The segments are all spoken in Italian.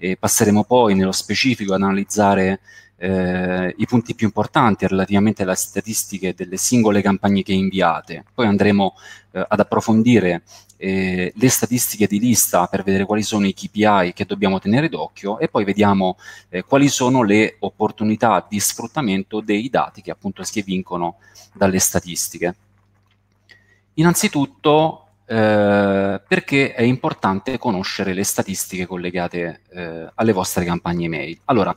e passeremo poi nello specifico ad analizzare eh, i punti più importanti relativamente alle statistiche delle singole campagne che inviate. Poi andremo eh, ad approfondire eh, le statistiche di lista per vedere quali sono i KPI che dobbiamo tenere d'occhio e poi vediamo eh, quali sono le opportunità di sfruttamento dei dati che appunto si evincono dalle statistiche. Innanzitutto eh, perché è importante conoscere le statistiche collegate eh, alle vostre campagne email. Allora,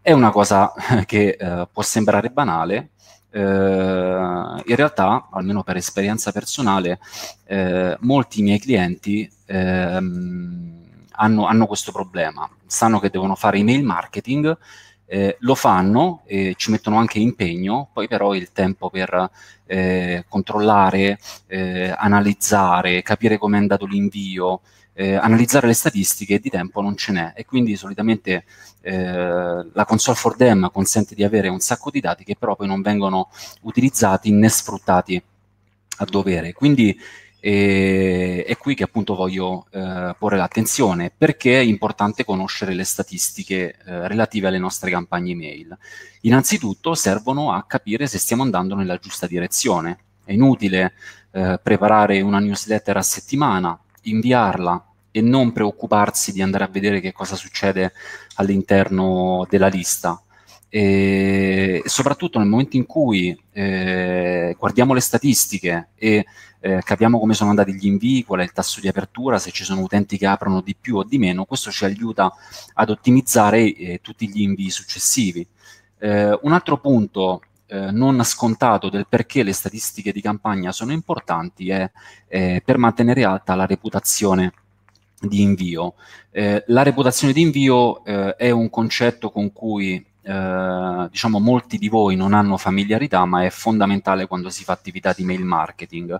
è una cosa che eh, può sembrare banale, eh, in realtà, almeno per esperienza personale, eh, molti miei clienti ehm, hanno, hanno questo problema, sanno che devono fare email marketing, eh, lo fanno, e ci mettono anche impegno, poi però il tempo per eh, controllare, eh, analizzare, capire come è andato l'invio, eh, analizzare le statistiche di tempo non ce n'è e quindi solitamente eh, la console for them consente di avere un sacco di dati che però poi non vengono utilizzati né sfruttati a dovere. Quindi e, è qui che appunto voglio eh, porre l'attenzione perché è importante conoscere le statistiche eh, relative alle nostre campagne email. Innanzitutto servono a capire se stiamo andando nella giusta direzione. È inutile eh, preparare una newsletter a settimana, inviarla e non preoccuparsi di andare a vedere che cosa succede all'interno della lista. E soprattutto nel momento in cui eh, guardiamo le statistiche e eh, capiamo come sono andati gli invii, qual è il tasso di apertura, se ci sono utenti che aprono di più o di meno, questo ci aiuta ad ottimizzare eh, tutti gli invii successivi. Eh, un altro punto eh, non scontato del perché le statistiche di campagna sono importanti è eh, per mantenere alta la reputazione di invio. Eh, la reputazione di invio è un concetto con cui eh, diciamo molti di voi non hanno familiarità, ma è fondamentale quando si fa attività di mail marketing.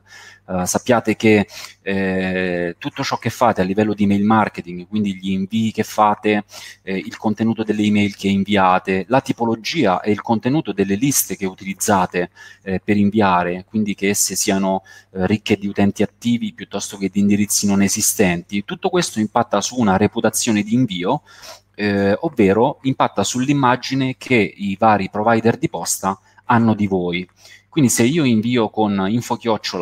Eh, sappiate che eh, tutto ciò che fate a livello di mail marketing, quindi gli invii che fate, eh, il contenuto delle email che inviate, la tipologia e il contenuto delle liste che utilizzate eh, per inviare, quindi che esse siano eh, ricche di utenti attivi piuttosto che di indirizzi non esistenti, tutto questo impatta su una reputazione di invio eh, ovvero impatta sull'immagine che i vari provider di posta hanno di voi. Quindi se io invio con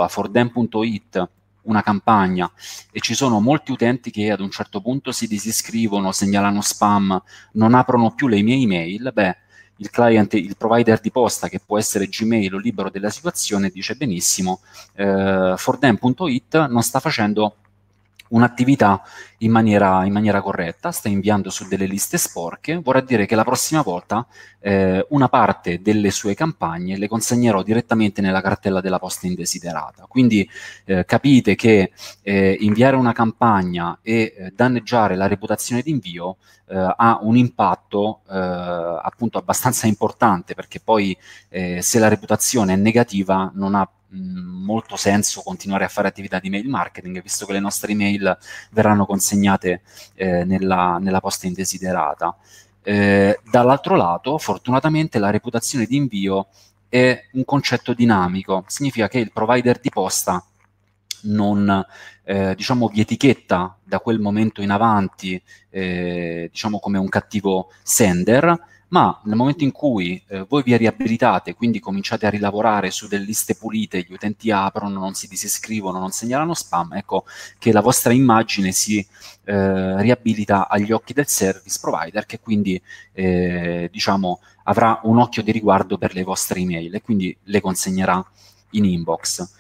fordem.it una campagna e ci sono molti utenti che ad un certo punto si disiscrivono, segnalano spam, non aprono più le mie email, beh, il client, il provider di posta che può essere Gmail o libero della situazione dice benissimo, eh, fordem.it non sta facendo un'attività in maniera, in maniera, corretta, sta inviando su delle liste sporche, vorrà dire che la prossima volta eh, una parte delle sue campagne le consegnerò direttamente nella cartella della posta indesiderata. Quindi eh, capite che eh, inviare una campagna e eh, danneggiare la reputazione di invio eh, ha un impatto eh, appunto abbastanza importante perché poi se la reputazione è negativa non ha Mm, molto senso continuare a fare attività di mail marketing, visto che le nostre email verranno consegnate eh, nella, nella, posta indesiderata. Eh, dall'altro lato, fortunatamente, la reputazione di invio è un concetto dinamico, significa che il provider di posta non eh, diciamo vi etichetta da quel momento in avanti eh, diciamo come un cattivo sender ma nel momento in cui eh, voi vi riabilitate, quindi cominciate a rilavorare su delle liste pulite, gli utenti aprono, non si disiscrivono, non segnalano spam, ecco che la vostra immagine si eh, riabilita agli occhi del service provider che quindi eh, diciamo avrà un occhio di riguardo per le vostre email e quindi le consegnerà in inbox.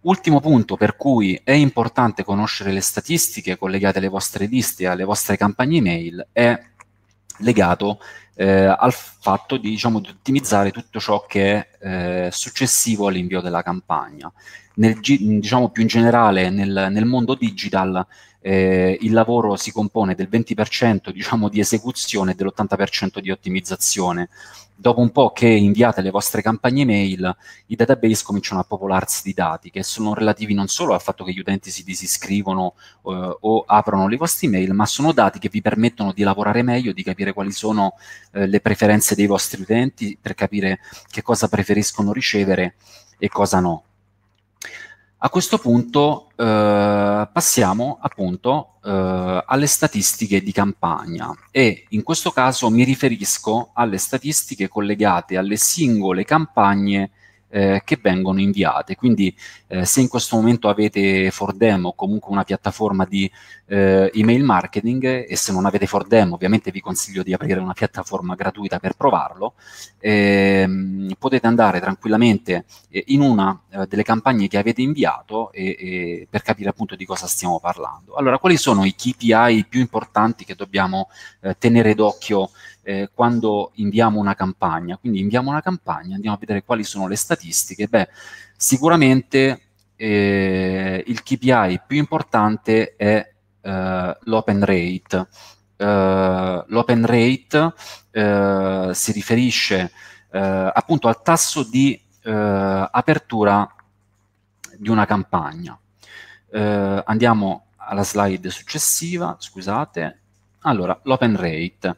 Ultimo punto per cui è importante conoscere le statistiche collegate alle vostre liste e alle vostre campagne email è legato eh, al fatto di, diciamo, di, ottimizzare tutto ciò che è eh, successivo all'invio della campagna. Nel, diciamo, più in generale nel, nel mondo digital eh, il lavoro si compone del 20% diciamo, di esecuzione e dell'80% di ottimizzazione dopo un po' che inviate le vostre campagne mail, i database cominciano a popolarsi di dati che sono relativi non solo al fatto che gli utenti si disiscrivono eh, o aprono le vostre mail, ma sono dati che vi permettono di lavorare meglio, di capire quali sono eh, le preferenze dei vostri utenti, per capire che cosa preferiscono ricevere e cosa no. A questo punto eh, passiamo appunto eh, alle statistiche di campagna e in questo caso mi riferisco alle statistiche collegate alle singole campagne eh, che vengono inviate. Quindi eh, se in questo momento avete Fordem o comunque una piattaforma di eh, email marketing e se non avete Fordem ovviamente vi consiglio di aprire una piattaforma gratuita per provarlo, ehm, potete andare tranquillamente eh, in una eh, delle campagne che avete inviato e, e per capire appunto di cosa stiamo parlando. Allora, quali sono i KPI più importanti che dobbiamo eh, tenere d'occhio eh, quando inviamo una campagna. Quindi inviamo una campagna, andiamo a vedere quali sono le statistiche. Beh, sicuramente eh, il KPI più importante è eh, l'open rate. Eh, l'open rate eh, si riferisce eh, appunto al tasso di apertura di una campagna. andiamo alla slide successiva, scusate. Allora, l'open rate.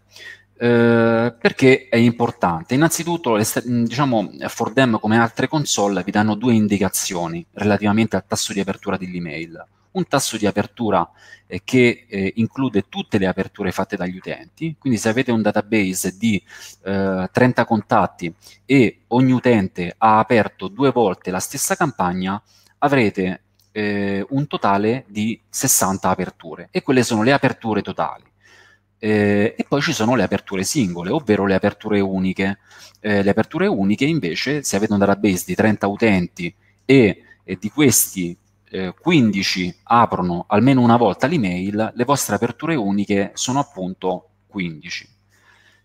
Eh, perché è importante? Innanzitutto, mm, diciamo, for them come altre console vi danno due indicazioni relativamente al tasso di apertura dell'email. Un tasso di apertura eh, che eh, include tutte le aperture fatte dagli utenti, quindi se avete un database di 30 eh, contatti e ogni utente ha aperto due volte la stessa campagna, avrete eh, un totale di 60 aperture e quelle sono le aperture totali eh, e poi ci sono le aperture singole, ovvero le aperture uniche. Eh, le aperture uniche invece, se avete un database di 30 utenti e, e di questi eh, 15 aprono almeno una volta l'email, le vostre aperture uniche sono appunto 15.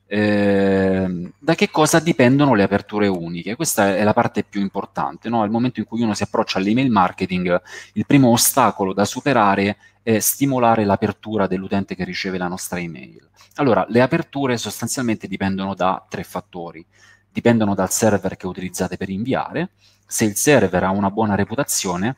Eh, da che cosa dipendono le aperture uniche? Questa è la parte più importante. No? Al momento in cui uno si approccia all'email marketing, il primo ostacolo da superare è stimolare l'apertura dell'utente che riceve la nostra email. Allora, le aperture sostanzialmente dipendono da tre fattori. Dipendono dal server che utilizzate per inviare. Se il server ha una buona reputazione,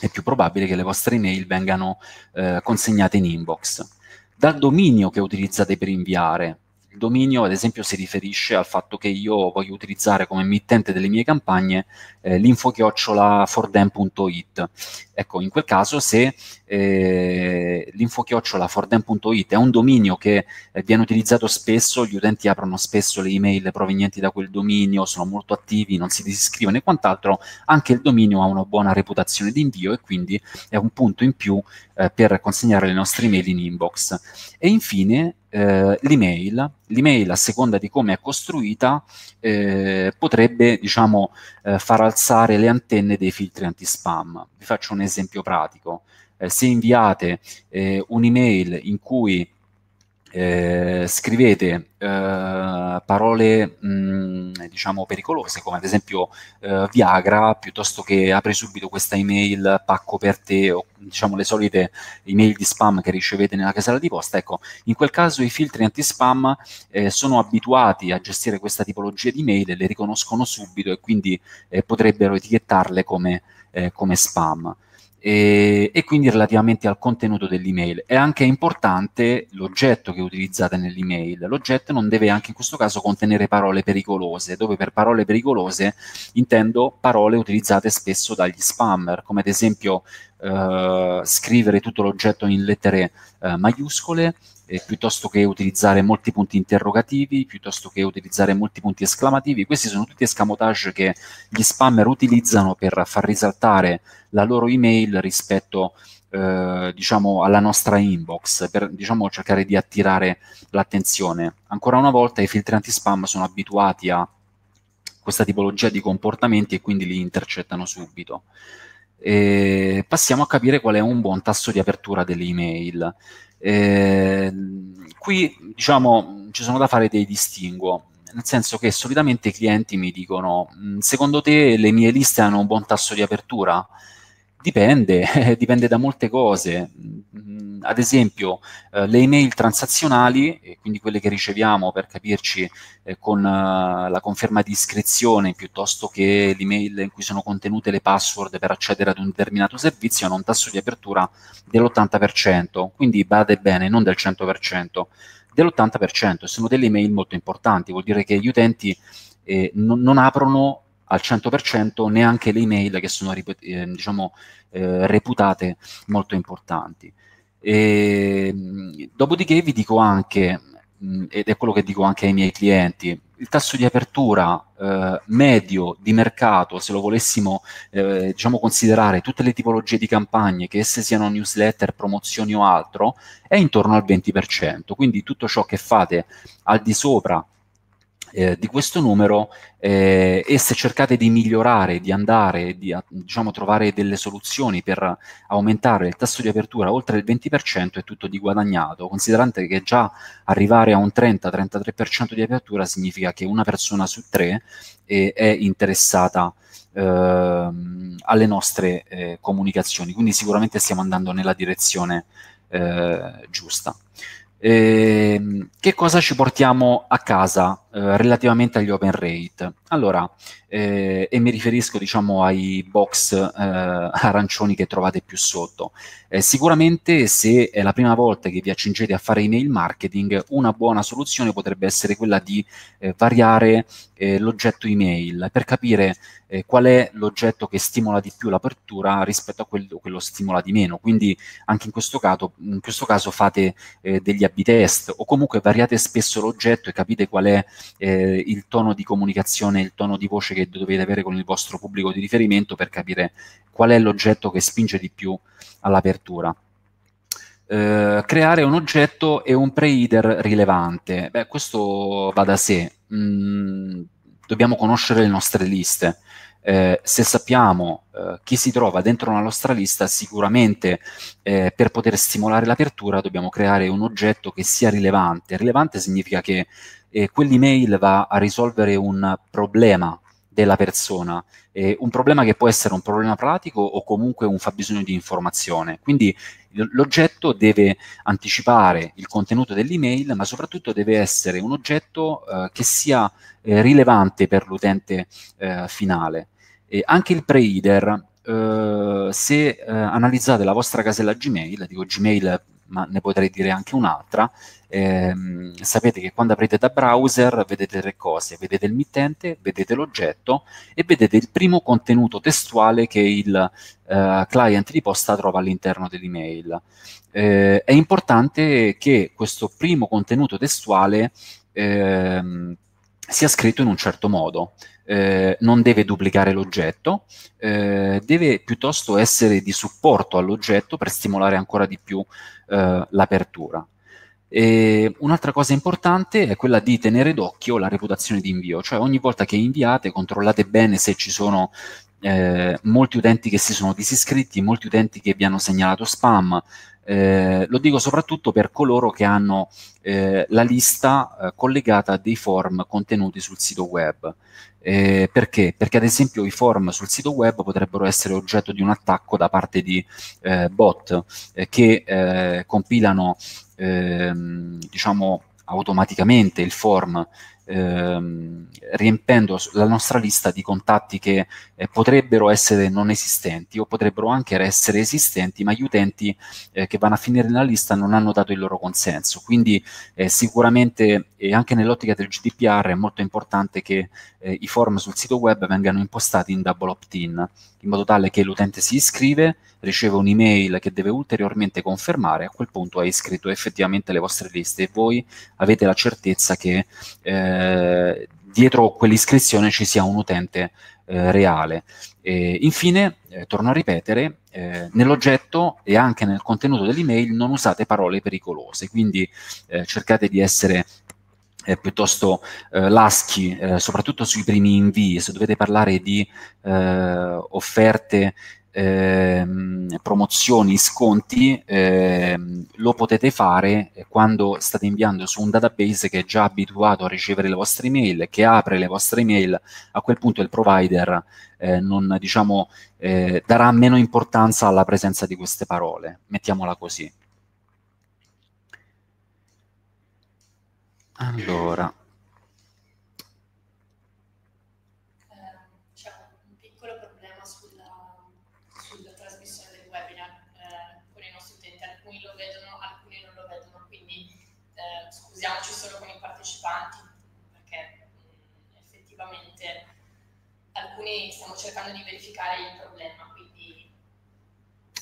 è più probabile che le vostre email vengano eh, consegnate in inbox. Dal dominio che utilizzate per inviare, il dominio, ad esempio, si riferisce al fatto che io voglio utilizzare come emittente delle mie campagne eh, l'infochiocciolafordem.it. Ecco, in quel caso se eh, l'infochiocciolafordem.it è un dominio che eh, viene utilizzato spesso, gli utenti aprono spesso le email provenienti da quel dominio, sono molto attivi, non si disiscrivono e quant'altro, anche il dominio ha una buona reputazione di invio e quindi è un punto in più eh, per consegnare le nostre email in inbox. E infine eh, l'email, l'email a seconda di come è costruita eh, potrebbe diciamo eh, far alzare le antenne dei filtri anti-spam. Vi faccio un esempio pratico. Eh, se inviate eh, un'email in cui eh, scrivete eh, parole mh, mm, diciamo pericolose come ad esempio eh, Viagra piuttosto che apri subito questa email pacco per te o diciamo le solite email di spam che ricevete nella casella di posta ecco in quel caso i filtri anti spam eh, sono abituati a gestire questa tipologia di email e le riconoscono subito e quindi eh, potrebbero etichettarle come, eh, come spam e, e, quindi relativamente al contenuto dell'email. È anche importante l'oggetto che utilizzate nell'email. L'oggetto non deve anche in questo caso contenere parole pericolose, dove per parole pericolose intendo parole utilizzate spesso dagli spammer, come ad esempio eh, scrivere tutto l'oggetto in lettere eh, maiuscole eh, piuttosto che utilizzare molti punti interrogativi, piuttosto che utilizzare molti punti esclamativi. Questi sono tutti escamotage che gli spammer utilizzano per far risaltare la loro email rispetto eh, diciamo alla nostra inbox per diciamo, cercare di attirare l'attenzione. Ancora una volta i filtri anti-spam sono abituati a questa tipologia di comportamenti e quindi li intercettano subito. E eh, passiamo a capire qual è un buon tasso di apertura delle email. Ehm, qui diciamo ci sono da fare dei distinguo nel senso che solitamente i clienti mi dicono mm, secondo te le mie liste hanno un buon tasso di apertura? Dipende, dipende da molte cose. Mm, ad esempio, eh, le email transazionali, quindi quelle che riceviamo per capirci eh, con eh, la conferma di iscrizione piuttosto che l'email in cui sono contenute le password per accedere ad un determinato servizio, hanno un tasso di apertura dell'80%, quindi bade bene, non del 100%, dell'80%. Sono delle email molto importanti, vuol dire che gli utenti eh, non, non aprono al 100% neanche le email che sono eh, diciamo, eh, reputate molto importanti. E, ehm, dopodiché vi dico anche, mh, mm, ed è quello che dico anche ai miei clienti, il tasso di apertura eh, medio di mercato, se lo volessimo eh, diciamo considerare tutte le tipologie di campagne, che esse siano newsletter, promozioni o altro, è intorno al 20%. Quindi tutto ciò che fate al di sopra eh, di questo numero eh, e se cercate di migliorare, di andare, di a, diciamo, trovare delle soluzioni per aumentare il tasso di apertura oltre il 20% è tutto di guadagnato, considerando che già arrivare a un 30-33% di apertura significa che una persona su tre eh, è interessata ehm, alle nostre eh, comunicazioni, quindi sicuramente stiamo andando nella direzione eh, giusta. Ehm, che cosa ci portiamo a casa eh, relativamente agli open rate. Allora, eh, e mi riferisco diciamo ai box eh, arancioni che trovate più sotto. Eh, sicuramente se è la prima volta che vi accingete a fare email marketing, una buona soluzione potrebbe essere quella di eh, variare l'oggetto email per capire qual è l'oggetto che stimola di più l'apertura rispetto a quello, che lo stimola di meno. Quindi anche in questo caso, in questo caso fate degli abitest o comunque variate spesso l'oggetto e capite qual è eh, il tono di comunicazione, il tono di voce che dovete avere con il vostro pubblico di riferimento per capire qual è l'oggetto che spinge di più all'apertura. Eh, creare un oggetto e un pre-header rilevante. Beh, questo va da sé. Mm, dobbiamo conoscere le nostre liste eh, se sappiamo eh, chi si trova dentro una nostra lista, sicuramente eh, per poter stimolare l'apertura dobbiamo creare un oggetto che sia rilevante. Rilevante significa che eh, quell'email va a risolvere un problema della persona, eh, un problema che può essere un problema pratico o comunque un fabbisogno di informazione. Quindi l'oggetto deve anticipare il contenuto dell'email, ma soprattutto deve essere un oggetto eh, che sia eh, rilevante per l'utente eh, finale. E anche il pre-header, eh, se eh, analizzate la vostra casella Gmail, dico Gmail ma ne potrei dire anche un'altra, ehm, sapete che quando aprite da browser vedete tre cose, vedete il mittente, vedete l'oggetto e vedete il primo contenuto testuale che il eh, client di posta trova all'interno dell'email. Eh, è importante che questo primo contenuto testuale ehm, sia scritto in un certo modo. Eh, non deve duplicare l'oggetto, eh, deve piuttosto essere di supporto all'oggetto per stimolare ancora di più eh, l'apertura. E un'altra cosa importante è quella di tenere d'occhio la reputazione di invio, cioè ogni volta che inviate controllate bene se ci sono eh, molti utenti che si sono disiscritti, molti utenti che vi hanno segnalato spam. Eh, lo dico soprattutto per coloro che hanno eh, la lista eh, collegata a dei form contenuti sul sito web. Eh, perché? Perché ad esempio i form sul sito web potrebbero essere oggetto di un attacco da parte di eh, bot che compilano ehm, diciamo automaticamente il form ehm, riempendo la nostra lista di contatti che eh, potrebbero essere non esistenti o potrebbero anche essere esistenti ma gli utenti eh, che vanno a finire nella lista non hanno dato il loro consenso quindi eh, sicuramente e anche nell'ottica del GDPR è molto importante che eh, i form sul sito web vengano impostati in double opt-in in modo tale che l'utente si iscrive, riceve un'email che deve ulteriormente confermare, a quel punto è iscritto effettivamente alle vostre liste e voi avete la certezza che eh, dietro quell'iscrizione ci sia un utente eh, reale. E infine, eh, torno a ripetere, eh, nell'oggetto e anche nel contenuto dell'email non usate parole pericolose, quindi eh, cercate di essere eh, piuttosto eh, laschi, eh, soprattutto sui primi invii, se dovete parlare di eh, offerte, ehm, promozioni, sconti, ehm, lo potete fare eh, quando state inviando su un database che è già abituato a ricevere le vostre email, che apre le vostre email, a quel punto il provider eh, non, diciamo, darà meno importanza alla presenza di queste parole, mettiamola così. Allora. Ehm, c'è un piccolo problema sulla, trasmissione del webinar ehm, con i nostri utenti, alcuni lo vedono, alcuni non lo vedono, quindi ehm, scusiamoci solo con i partecipanti perché mh, mm, effettivamente alcuni stiamo cercando di verificare il problema, quindi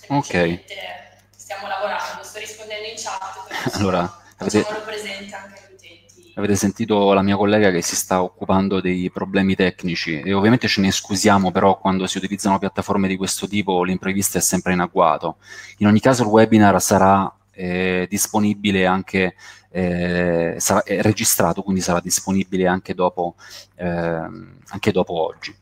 ok. stiamo lavorando, sto rispondendo in chat, allora, avete... presente anche agli utenti avete sentito la mia collega che si sta occupando dei problemi tecnici e ovviamente ce ne scusiamo però quando si utilizzano piattaforme di questo tipo l'imprevisto è sempre in agguato. In ogni caso il webinar sarà eh, disponibile anche, eh, sarà registrato, quindi sarà disponibile anche dopo, eh, anche dopo oggi.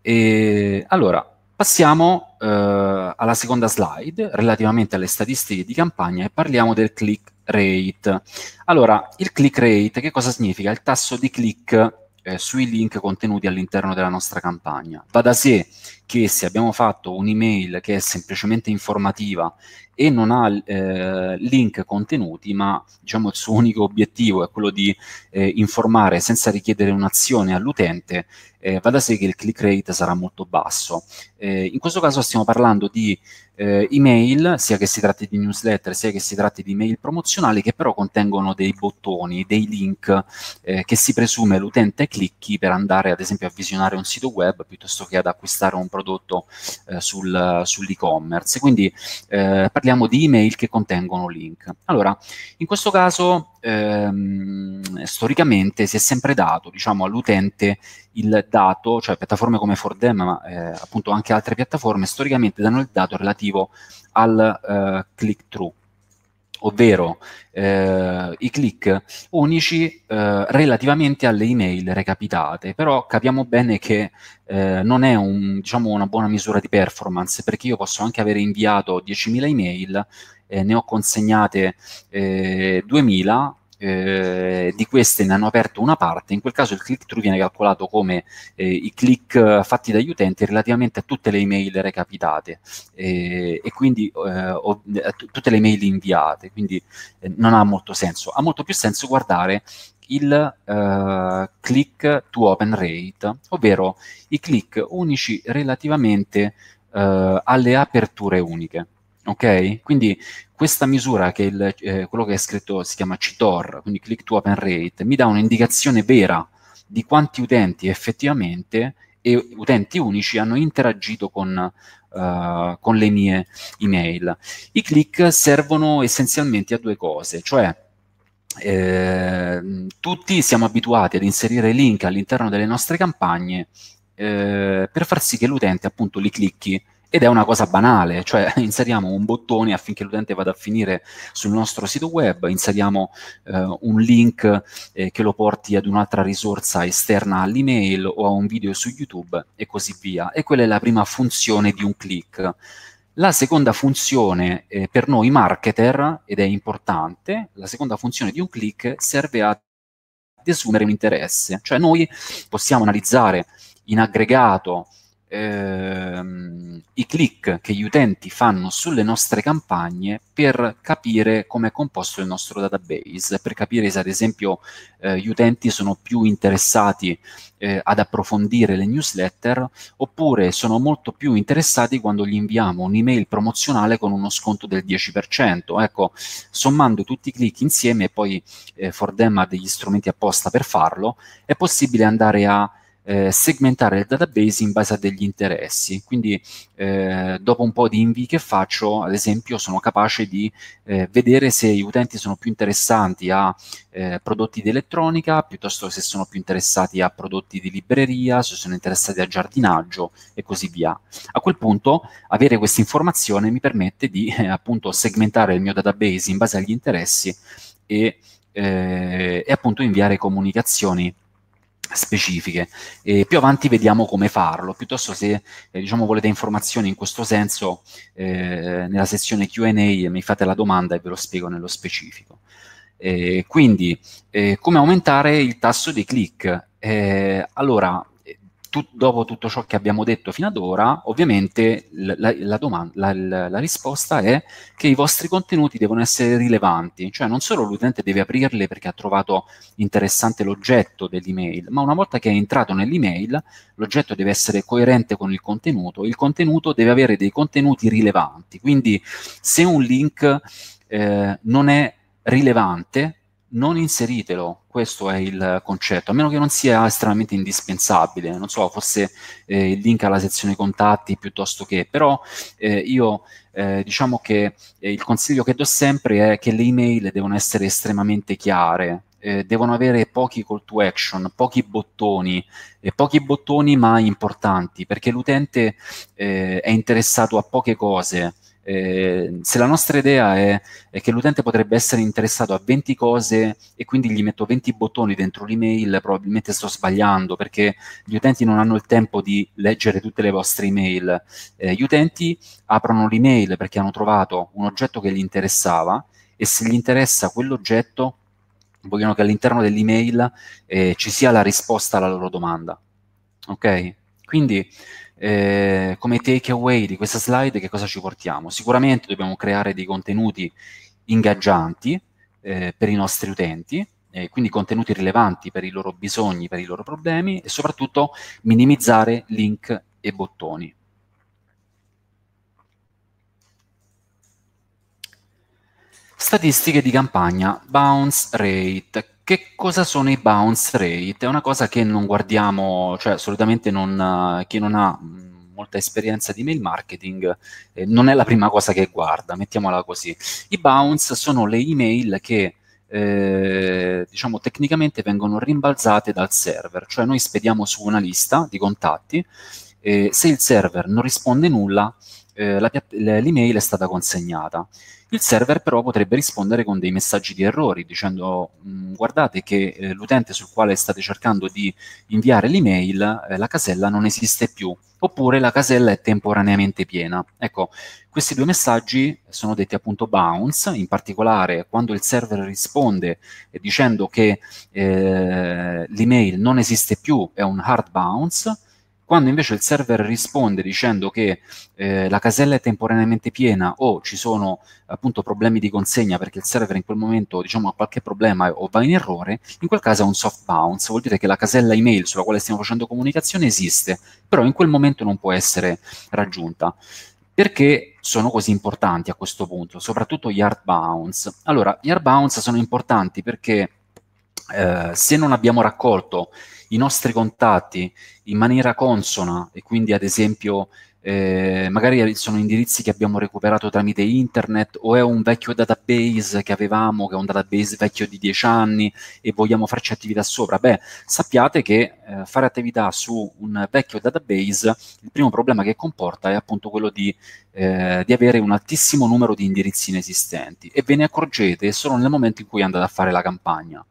E, allora, passiamo eh, alla seconda slide relativamente alle statistiche di campagna e parliamo del click rate. Allora, il click rate che cosa significa? Il tasso di click eh, sui link contenuti all'interno della nostra campagna. Va da sé che se abbiamo fatto un'email che è semplicemente informativa e non ha eh, link contenuti, ma diciamo il suo unico obiettivo è quello di eh, informare senza richiedere un'azione all'utente, eh, va da sé che il click rate sarà molto basso. Eh, in questo caso stiamo parlando di eh, email, sia che si tratti di newsletter, sia che si tratti di email promozionali, che però contengono dei bottoni, dei link eh, che si presume l'utente clicchi per andare ad esempio a visionare un sito web piuttosto che ad acquistare un prodotto prodotto eh, sul, sull'e-commerce. Quindi eh, parliamo di email che contengono link. Allora, in questo caso ehm, storicamente si è sempre dato diciamo, all'utente il dato, cioè piattaforme come Fordem, ma eh, appunto anche altre piattaforme, storicamente danno il dato relativo al eh, click-through ovvero eh, i click unici eh, relativamente alle email recapitate, però capiamo bene che eh, non è un, diciamo, una buona misura di performance, perché io posso anche aver inviato 10.000 email, eh, ne ho consegnate 2.000, eh, eh, di queste ne hanno aperto una parte, in quel caso il click-through viene calcolato come eh, i click fatti dagli utenti relativamente a tutte le email recapitate eh, e quindi eh, o, tutte le email inviate, quindi eh, non ha molto senso. Ha molto più senso guardare il click to open rate, ovvero i click unici relativamente alle aperture uniche. Ok? Quindi questa misura, che il, eh, quello che è scritto si chiama CTOR, quindi click to open rate, mi dà un'indicazione vera di quanti utenti effettivamente e utenti unici hanno interagito con, uh, con le mie email. I click servono essenzialmente a due cose, cioè eh, tutti siamo abituati ad inserire link all'interno delle nostre campagne eh, per far sì che l'utente appunto li clicchi ed è una cosa banale, cioè inseriamo un bottone affinché l'utente vada a finire sul nostro sito web, inseriamo eh, un link eh, che lo porti ad un'altra risorsa esterna all'email o a un video su YouTube e così via. E quella è la prima funzione di un click. La seconda funzione eh, per noi marketer, ed è importante, la seconda funzione di un click serve a desumere un interesse, cioè noi possiamo analizzare in aggregato ehm, i click che gli utenti fanno sulle nostre campagne per capire come è composto il nostro database, per capire se ad esempio eh, gli utenti sono più interessati eh, ad approfondire le newsletter oppure sono molto più interessati quando gli inviamo un'email promozionale con uno sconto del 10%. Ecco, sommando tutti i click insieme e poi eh, Fordem ha degli strumenti apposta per farlo, è possibile andare a eh, segmentare il database in base a degli interessi. Quindi eh, dopo un po' di invii che faccio, ad esempio, sono capace di eh, vedere se gli utenti sono più interessanti a eh, prodotti di elettronica, piuttosto che se sono più interessati a prodotti di libreria, se sono interessati a giardinaggio e così via. A quel punto avere questa informazione mi permette di eh, appunto segmentare il mio database in base agli interessi e, eh, e appunto inviare comunicazioni specifiche. E più avanti vediamo come farlo, piuttosto se eh, diciamo, volete informazioni in questo senso eh, nella sezione Q&A mi fate la domanda e ve lo spiego nello specifico. Eh, quindi eh, come aumentare il tasso di click? Eh, allora, tut, dopo tutto ciò che abbiamo detto fino ad ora, ovviamente la, la, domanda, la, la, risposta è che i vostri contenuti devono essere rilevanti, cioè non solo l'utente deve aprirli perché ha trovato interessante l'oggetto dell'email, ma una volta che è entrato nell'email, l'oggetto deve essere coerente con il contenuto, il contenuto deve avere dei contenuti rilevanti, quindi se un link eh, non è rilevante, non inseritelo, questo è il concetto, a meno che non sia estremamente indispensabile, non so, forse eh, il link alla sezione contatti piuttosto che, però eh, io eh, diciamo che eh, il consiglio che do sempre è che le email devono essere estremamente chiare, eh, devono avere pochi call to action, pochi bottoni, pochi bottoni ma importanti, perché l'utente eh, è interessato a poche cose, Ehm, se la nostra idea è, è, che l'utente potrebbe essere interessato a 20 cose e quindi gli metto 20 bottoni dentro l'email, probabilmente sto sbagliando perché gli utenti non hanno il tempo di leggere tutte le vostre email. Eh, gli utenti aprono l'email perché hanno trovato un oggetto che gli interessava e se gli interessa quell'oggetto vogliono che all'interno dell'email eh, ci sia la risposta alla loro domanda. Ok? Quindi eh, come takeaway di questa slide che cosa ci portiamo? Sicuramente dobbiamo creare dei contenuti ingaggianti eh, per i nostri utenti, eh, quindi contenuti rilevanti per i loro bisogni, per i loro problemi e soprattutto minimizzare link e bottoni. Statistiche di campagna, bounce rate, che cosa sono i bounce rate? È una cosa che non guardiamo, cioè solitamente non, eh, chi non ha mm, molta esperienza di mail marketing eh, non è la prima cosa che guarda, mettiamola così. I bounce sono le email che eh, diciamo tecnicamente vengono rimbalzate dal server, cioè noi spediamo su una lista di contatti, eh, se il server non risponde nulla eh, la, l'email è stata consegnata. Il server però potrebbe rispondere con dei messaggi di errori dicendo mm, guardate che eh, l'utente sul quale state cercando di inviare l'email, eh, la casella non esiste più, oppure la casella è temporaneamente piena. Ecco, questi due messaggi sono detti appunto bounce, in particolare quando il server risponde eh, dicendo che eh, l'email non esiste più, è un hard bounce, quando invece il server risponde dicendo che eh, la casella è temporaneamente piena o ci sono appunto problemi di consegna perché il server in quel momento diciamo, ha qualche problema o va in errore, in quel caso è un soft bounce, vuol dire che la casella email sulla quale stiamo facendo comunicazione esiste, però in quel momento non può essere raggiunta. Perché sono così importanti a questo punto, soprattutto gli hard bounce? Allora, gli hard bounce sono importanti perché eh, se non abbiamo raccolto i nostri contatti in maniera consona e quindi ad esempio eh, magari sono indirizzi che abbiamo recuperato tramite internet o è un vecchio database che avevamo, che è un database vecchio di 10 anni e vogliamo farci attività sopra, beh, sappiate che eh, fare attività su un vecchio database, il primo problema che comporta è appunto quello di, eh, di avere un altissimo numero di indirizzi inesistenti e ve ne accorgete solo nel momento in cui andate a fare la campagna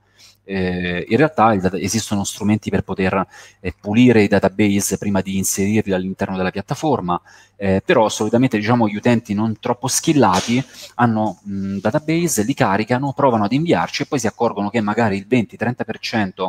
eh, in realtà esistono strumenti per poter eh, pulire i database prima di inserirli all'interno della piattaforma, eh, però solitamente diciamo, gli utenti non troppo skillati hanno mh, mm, database, li caricano, provano ad inviarci e poi si accorgono che magari il 20-30%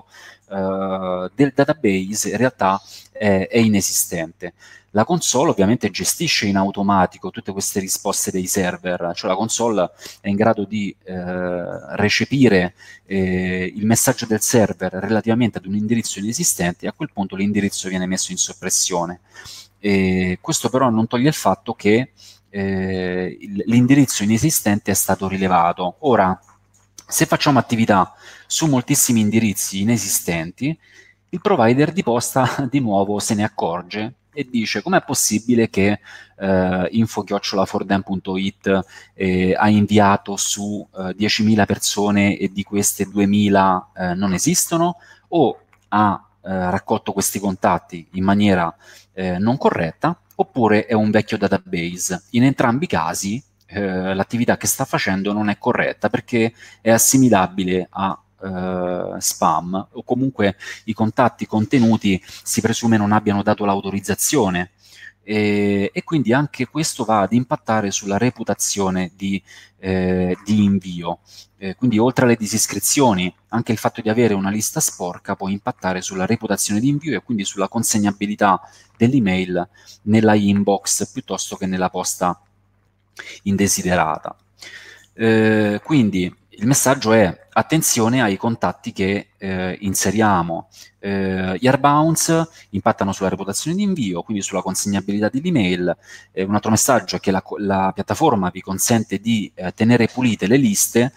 eh, del database in realtà è inesistente. La console ovviamente gestisce in automatico tutte queste risposte dei server, cioè la console è in grado di eh, recepire eh, il messaggio del server relativamente ad un indirizzo inesistente e a quel punto l'indirizzo viene messo in soppressione. E questo però non toglie il fatto che eh, l'indirizzo inesistente è stato rilevato. Ora, se facciamo attività su moltissimi indirizzi inesistenti, il provider di posta di nuovo se ne accorge e dice com'è possibile che eh, info-fordem.it eh, ha inviato su eh, 10.000 persone e di queste 2.000 eh, non esistono o ha eh, raccolto questi contatti in maniera eh, non corretta oppure è un vecchio database. In entrambi i casi eh, l'attività che sta facendo non è corretta perché è assimilabile a eh, spam o comunque i contatti contenuti si presume non abbiano dato l'autorizzazione e, e quindi anche questo va ad impattare sulla reputazione di, eh, di invio. Eh, quindi oltre alle disiscrizioni, anche il fatto di avere una lista sporca può impattare sulla reputazione di invio e quindi sulla consegnabilità dell'email nella inbox piuttosto che nella posta indesiderata. Eh, quindi il messaggio è attenzione ai contatti che eh, inseriamo. Eh, gli airbounds impattano sulla reputazione di invio, quindi sulla consegnabilità dell'email. Eh, un altro messaggio è che la, la piattaforma vi consente di eh, tenere pulite le liste.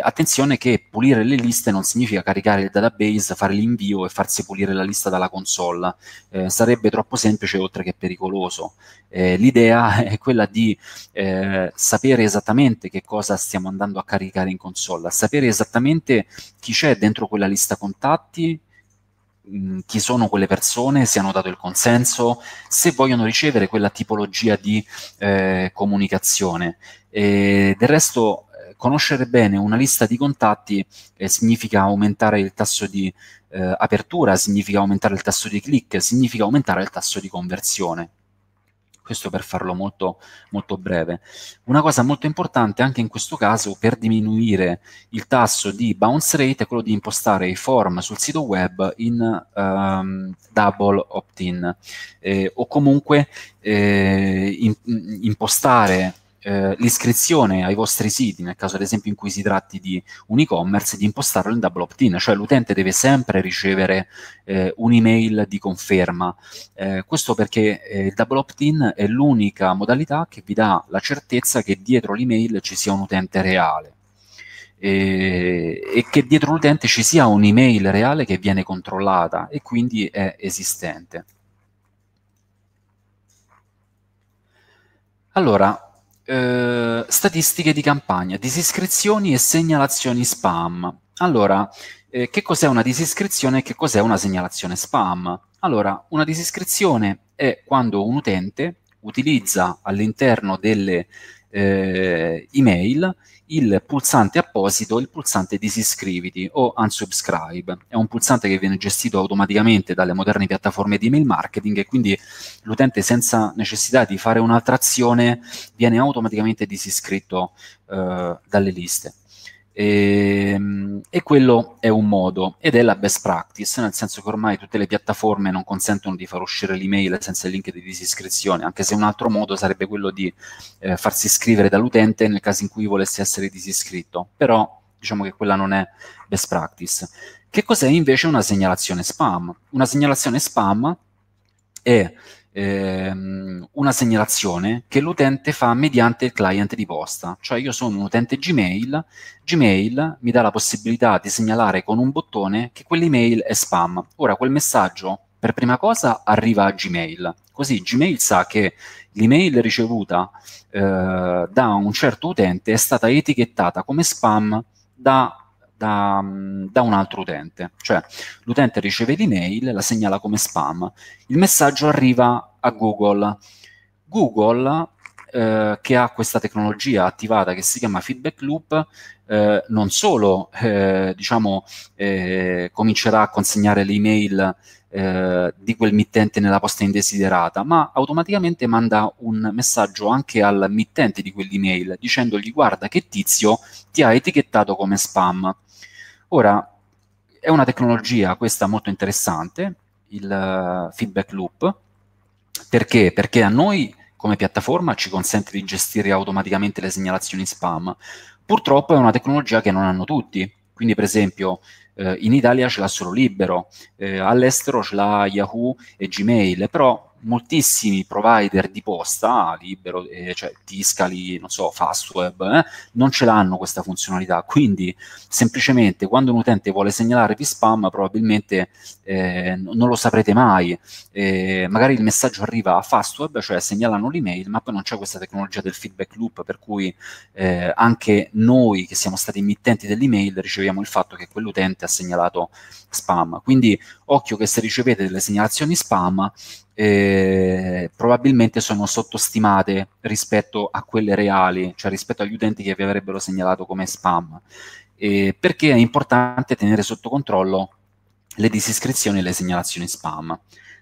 attenzione che pulire le liste non significa caricare il database, fare l'invio e farsi pulire la lista dalla console. Eh, sarebbe troppo semplice oltre che pericoloso. Eh, l'idea è quella di sapere esattamente che cosa stiamo andando a caricare in console, sapere esattamente esattamente chi c'è dentro quella lista contatti, mm, chi sono quelle persone, se hanno dato il consenso, se vogliono ricevere quella tipologia di eh, comunicazione. E del resto eh, conoscere bene una lista di contatti eh, significa aumentare il tasso di eh, apertura, significa aumentare il tasso di click, significa aumentare il tasso di conversione. Questo per farlo molto, molto breve. Una cosa molto importante anche in questo caso per diminuire il tasso di bounce rate è quello di impostare i form sul sito web in um, double opt-in eh, o comunque eh, in, impostare eh, l'iscrizione ai vostri siti, nel caso ad esempio in cui si tratti di un e-commerce, di impostarlo in double opt-in, cioè l'utente deve sempre ricevere eh, un'email di conferma. Eh, questo perché eh, il double opt-in è l'unica modalità che vi dà la certezza che dietro l'email ci sia un utente reale e, che dietro l'utente ci sia un'email reale che viene controllata e quindi è esistente. Allora, eh, statistiche di campagna, disiscrizioni e segnalazioni spam. Allora, eh, che cos'è una disiscrizione e che cos'è una segnalazione spam? Allora, una disiscrizione è quando un utente utilizza all'interno delle eh, email il pulsante apposito, il pulsante disiscriviti o unsubscribe. È un pulsante che viene gestito automaticamente dalle moderne piattaforme di email marketing e quindi l'utente senza necessità di fare un'altra azione viene automaticamente disiscritto eh, dalle liste. E, ehm, e, quello è un modo ed è la best practice, nel senso che ormai tutte le piattaforme non consentono di far uscire l'email senza il link di disiscrizione, anche se un altro modo sarebbe quello di eh, farsi iscrivere dall'utente nel caso in cui volesse essere disiscritto, però diciamo che quella non è best practice. Che cos'è invece una segnalazione spam? Una segnalazione spam è ehm, una segnalazione che l'utente fa mediante il client di posta. Cioè io sono un utente Gmail, Gmail mi dà la possibilità di segnalare con un bottone che quell'email è spam. Ora quel messaggio per prima cosa arriva a Gmail, così Gmail sa che l'email ricevuta eh, da un certo utente è stata etichettata come spam da da, da un altro utente. Cioè l'utente riceve l'email, la segnala come spam, il messaggio arriva a Google. Google eh, che ha questa tecnologia attivata che si chiama feedback loop, eh, non solo eh, diciamo, eh, comincerà a consegnare l'email eh, di quel mittente nella posta indesiderata, ma automaticamente manda un messaggio anche al mittente di quell'email dicendogli guarda che tizio ti ha etichettato come spam. Ora, è una tecnologia questa molto interessante, il eh, feedback loop, perché? Perché a noi come piattaforma ci consente di gestire automaticamente le segnalazioni spam. Purtroppo è una tecnologia che non hanno tutti, quindi per esempio eh, in Italia ce l'ha solo Libero, eh, all'estero ce l'ha Yahoo e Gmail, però moltissimi provider di posta, libero, eh, cioè Tiscali, non so, Fastweb, eh, non ce l'hanno questa funzionalità. Quindi semplicemente quando un utente vuole segnalarvi spam, probabilmente eh, non lo saprete mai. Eh, magari il messaggio arriva a Fastweb, cioè segnalano l'email, ma poi non c'è questa tecnologia del feedback loop, per cui eh, anche noi che siamo stati emittenti dell'email riceviamo il fatto che quell'utente ha segnalato spam. Quindi occhio che se ricevete delle segnalazioni spam, eh, probabilmente sono sottostimate rispetto a quelle reali, cioè rispetto agli utenti che vi avrebbero segnalato come spam, eh, perché è importante tenere sotto controllo le disiscrizioni e le segnalazioni spam.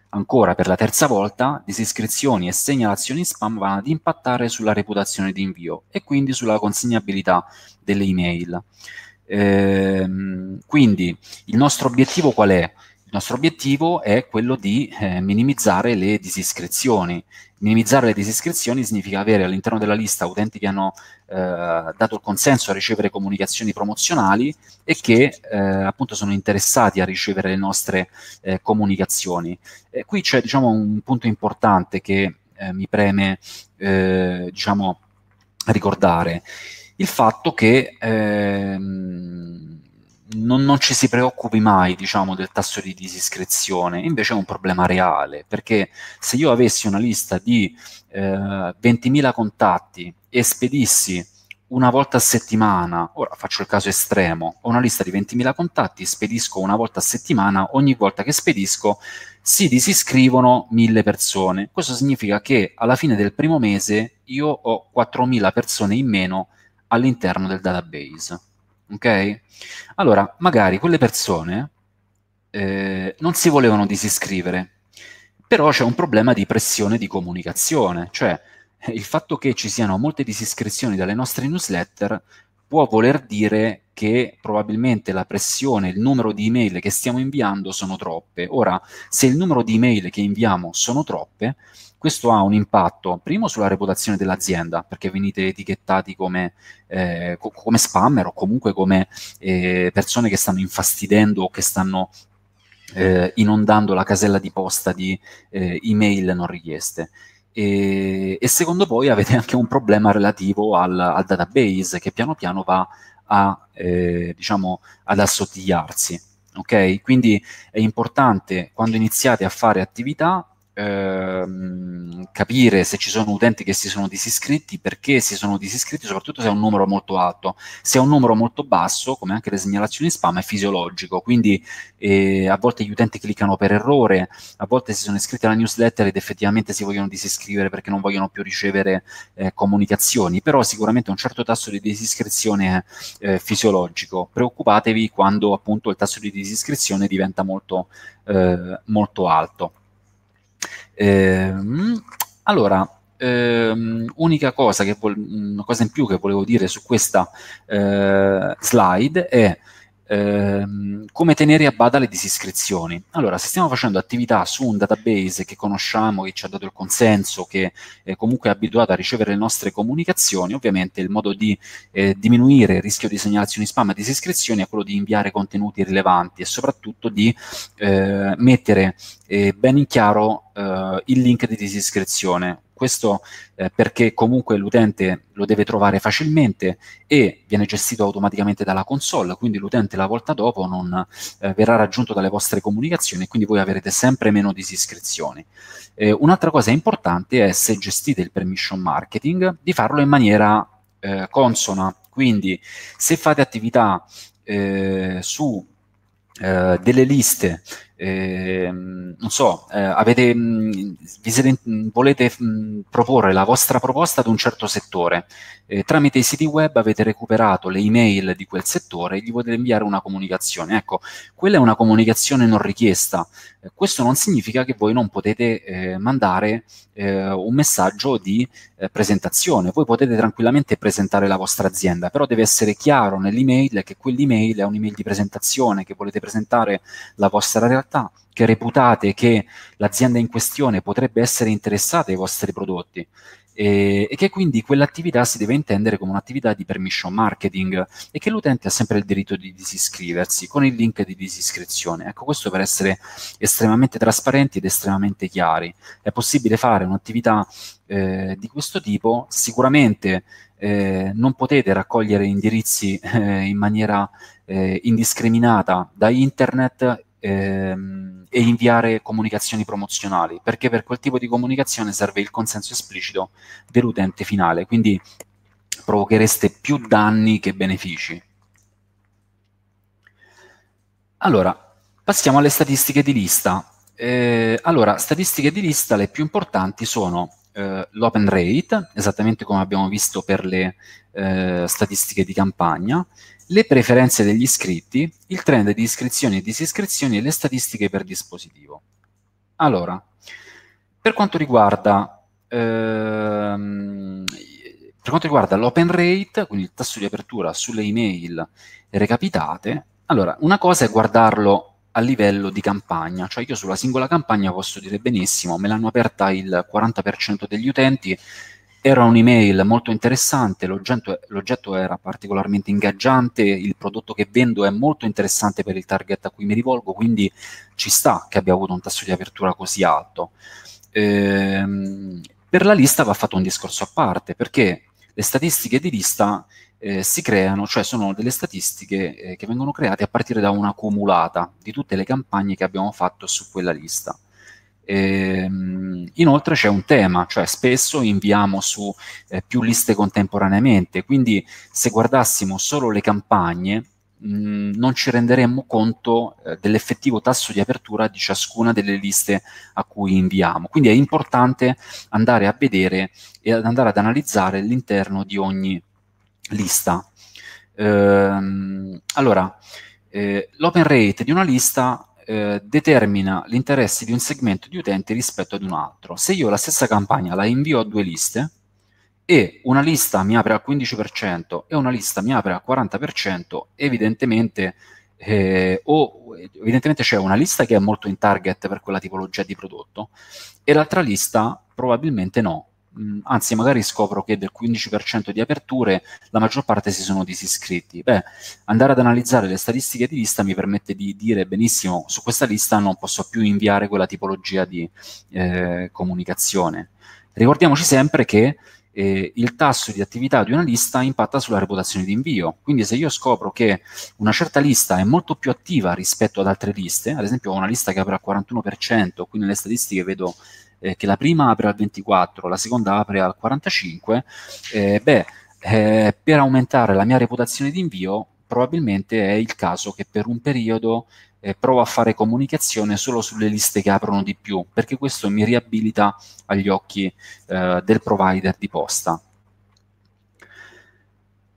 Ancora per la terza volta, disiscrizioni e segnalazioni spam vanno ad impattare sulla reputazione di invio e quindi sulla consegnabilità delle email. Eh, quindi il nostro obiettivo qual è? nostro obiettivo è quello di eh, minimizzare le disiscrizioni. Minimizzare le disiscrizioni significa avere all'interno della lista utenti che hanno eh, dato il consenso a ricevere comunicazioni promozionali e che eh, appunto sono interessati a ricevere le nostre eh, comunicazioni. E qui c'è diciamo un punto importante che eh, mi preme eh, diciamo ricordare il fatto che ehm, non, non, ci si preoccupi mai, diciamo, del tasso di disiscrizione, invece è un problema reale, perché se io avessi una lista di eh, 20.000 contatti e spedissi una volta a settimana, ora faccio il caso estremo, ho una lista di 20.000 contatti, spedisco una volta a settimana, ogni volta che spedisco si disiscrivono 1.000 persone. Questo significa che alla fine del primo mese io ho 4.000 persone in meno all'interno del database ok? Allora, magari quelle persone eh, non si volevano disiscrivere, però c'è un problema di pressione di comunicazione, cioè eh, il fatto che ci siano molte disiscrizioni dalle nostre newsletter può voler dire che probabilmente la pressione, il numero di email che stiamo inviando sono troppe. Ora, se il numero di email che inviamo sono troppe, questo ha un impatto, primo, sulla reputazione dell'azienda, perché venite etichettati come, eh, co- come spammer o comunque come eh, persone che stanno infastidendo o che stanno eh, inondando la casella di posta di eh, email non richieste. E, e, secondo poi avete anche un problema relativo al, al database che piano piano va a, eh, diciamo, ad assottigliarsi. Okay? Quindi è importante quando iniziate a fare attività ehm, capire se ci sono utenti che si sono disiscritti, perché si sono disiscritti, soprattutto se è un numero molto alto. Se è un numero molto basso, come anche le segnalazioni spam, è fisiologico, quindi eh, a volte gli utenti cliccano per errore, a volte si sono iscritti alla newsletter ed effettivamente si vogliono disiscrivere perché non vogliono più ricevere eh, comunicazioni, però sicuramente un certo tasso di disiscrizione è eh, fisiologico. Preoccupatevi quando appunto il tasso di disiscrizione diventa molto, eh, molto alto. Ehm, allora, ehm, unica cosa, che, una cosa in più che volevo dire su questa eh, slide è Ehm, come tenere a bada le disiscrizioni? Allora, se stiamo facendo attività su un database che conosciamo, che ci ha dato il consenso, che eh, comunque è abituato a ricevere le nostre comunicazioni, ovviamente il modo di eh, diminuire il rischio di segnalazioni spam e disiscrizioni è quello di inviare contenuti rilevanti e soprattutto di eh, mettere eh, ben in chiaro eh, il link di disiscrizione questo eh, perché comunque l'utente lo deve trovare facilmente e viene gestito automaticamente dalla console, quindi l'utente la volta dopo non eh, verrà raggiunto dalle vostre comunicazioni e quindi voi avrete sempre meno disiscrizioni. Eh, un'altra cosa importante è se gestite il permission marketing di farlo in maniera eh, consona, quindi se fate attività eh, su eh, delle liste eh, non so, eh, avete, mh, mm, siete, mh, volete mh, mm, proporre la vostra proposta ad un certo settore, eh, tramite i siti web avete recuperato le email di quel settore e gli potete inviare una comunicazione. Ecco, quella è una comunicazione non richiesta. Eh, questo non significa che voi non potete eh, mandare eh, un messaggio di presentazione. Voi potete tranquillamente presentare la vostra azienda, però deve essere chiaro nell'email che quell'email è un'email di presentazione, che volete presentare la vostra realtà realtà che reputate che l'azienda in questione potrebbe essere interessata ai vostri prodotti e, e che quindi quell'attività si deve intendere come un'attività di permission marketing e che l'utente ha sempre il diritto di disiscriversi con il link di disiscrizione. Ecco, questo per essere estremamente trasparenti ed estremamente chiari. È possibile fare un'attività eh, di questo tipo, sicuramente eh, non potete raccogliere indirizzi eh, in maniera eh, indiscriminata da internet ehm, e inviare comunicazioni promozionali, perché per quel tipo di comunicazione serve il consenso esplicito dell'utente finale, quindi provochereste più danni che benefici. Allora, passiamo alle statistiche di lista. Eh, allora, statistiche di lista le più importanti sono eh, l'open rate, esattamente come abbiamo visto per le eh, statistiche di campagna, le preferenze degli iscritti, il trend di iscrizioni e disiscrizioni e le statistiche per dispositivo. Allora, per quanto riguarda, ehm, l'open rate, quindi il tasso di apertura sulle email recapitate, allora, una cosa è guardarlo a livello di campagna, cioè io sulla singola campagna posso dire benissimo, me l'hanno aperta il 40% degli utenti, era un'email molto interessante, l'oggetto, l'oggetto, era particolarmente ingaggiante, il prodotto che vendo è molto interessante per il target a cui mi rivolgo, quindi ci sta che abbia avuto un tasso di apertura così alto. Ehm, per la lista va fatto un discorso a parte, perché le statistiche di lista eh, si creano, cioè sono delle statistiche eh, che vengono create a partire da una cumulata di tutte le campagne che abbiamo fatto su quella lista. Ehm, inoltre c'è un tema, cioè spesso inviamo su eh, più liste contemporaneamente, quindi se guardassimo solo le campagne mh, mm, non ci renderemmo conto eh, dell'effettivo tasso di apertura di ciascuna delle liste a cui inviamo. Quindi è importante andare a vedere e ad andare ad analizzare l'interno di ogni lista. Ehm, allora, eh, l'open rate di una lista eh, determina l'interesse di un segmento di utenti rispetto ad un altro. Se io la stessa campagna la invio a due liste e una lista mi apre al 15% e una lista mi apre al 40%, evidentemente, eh, o, evidentemente c'è una lista che è molto in target per quella tipologia di prodotto e l'altra lista probabilmente no, mh, anzi magari scopro che del 15% di aperture la maggior parte si sono disiscritti. Beh, andare ad analizzare le statistiche di lista mi permette di dire benissimo, su questa lista non posso più inviare quella tipologia di eh, comunicazione. Ricordiamoci sempre che eh, il tasso di attività di una lista impatta sulla reputazione di invio. Quindi se io scopro che una certa lista è molto più attiva rispetto ad altre liste, ad esempio ho una lista che avrà il 41%, qui nelle statistiche vedo eh, che la prima apre al 24, la seconda apre al 45, eh, beh, eh, per aumentare la mia reputazione di invio, probabilmente è il caso che per un periodo eh, provo a fare comunicazione solo sulle liste che aprono di più, perché questo mi riabilita agli occhi eh, del provider di posta.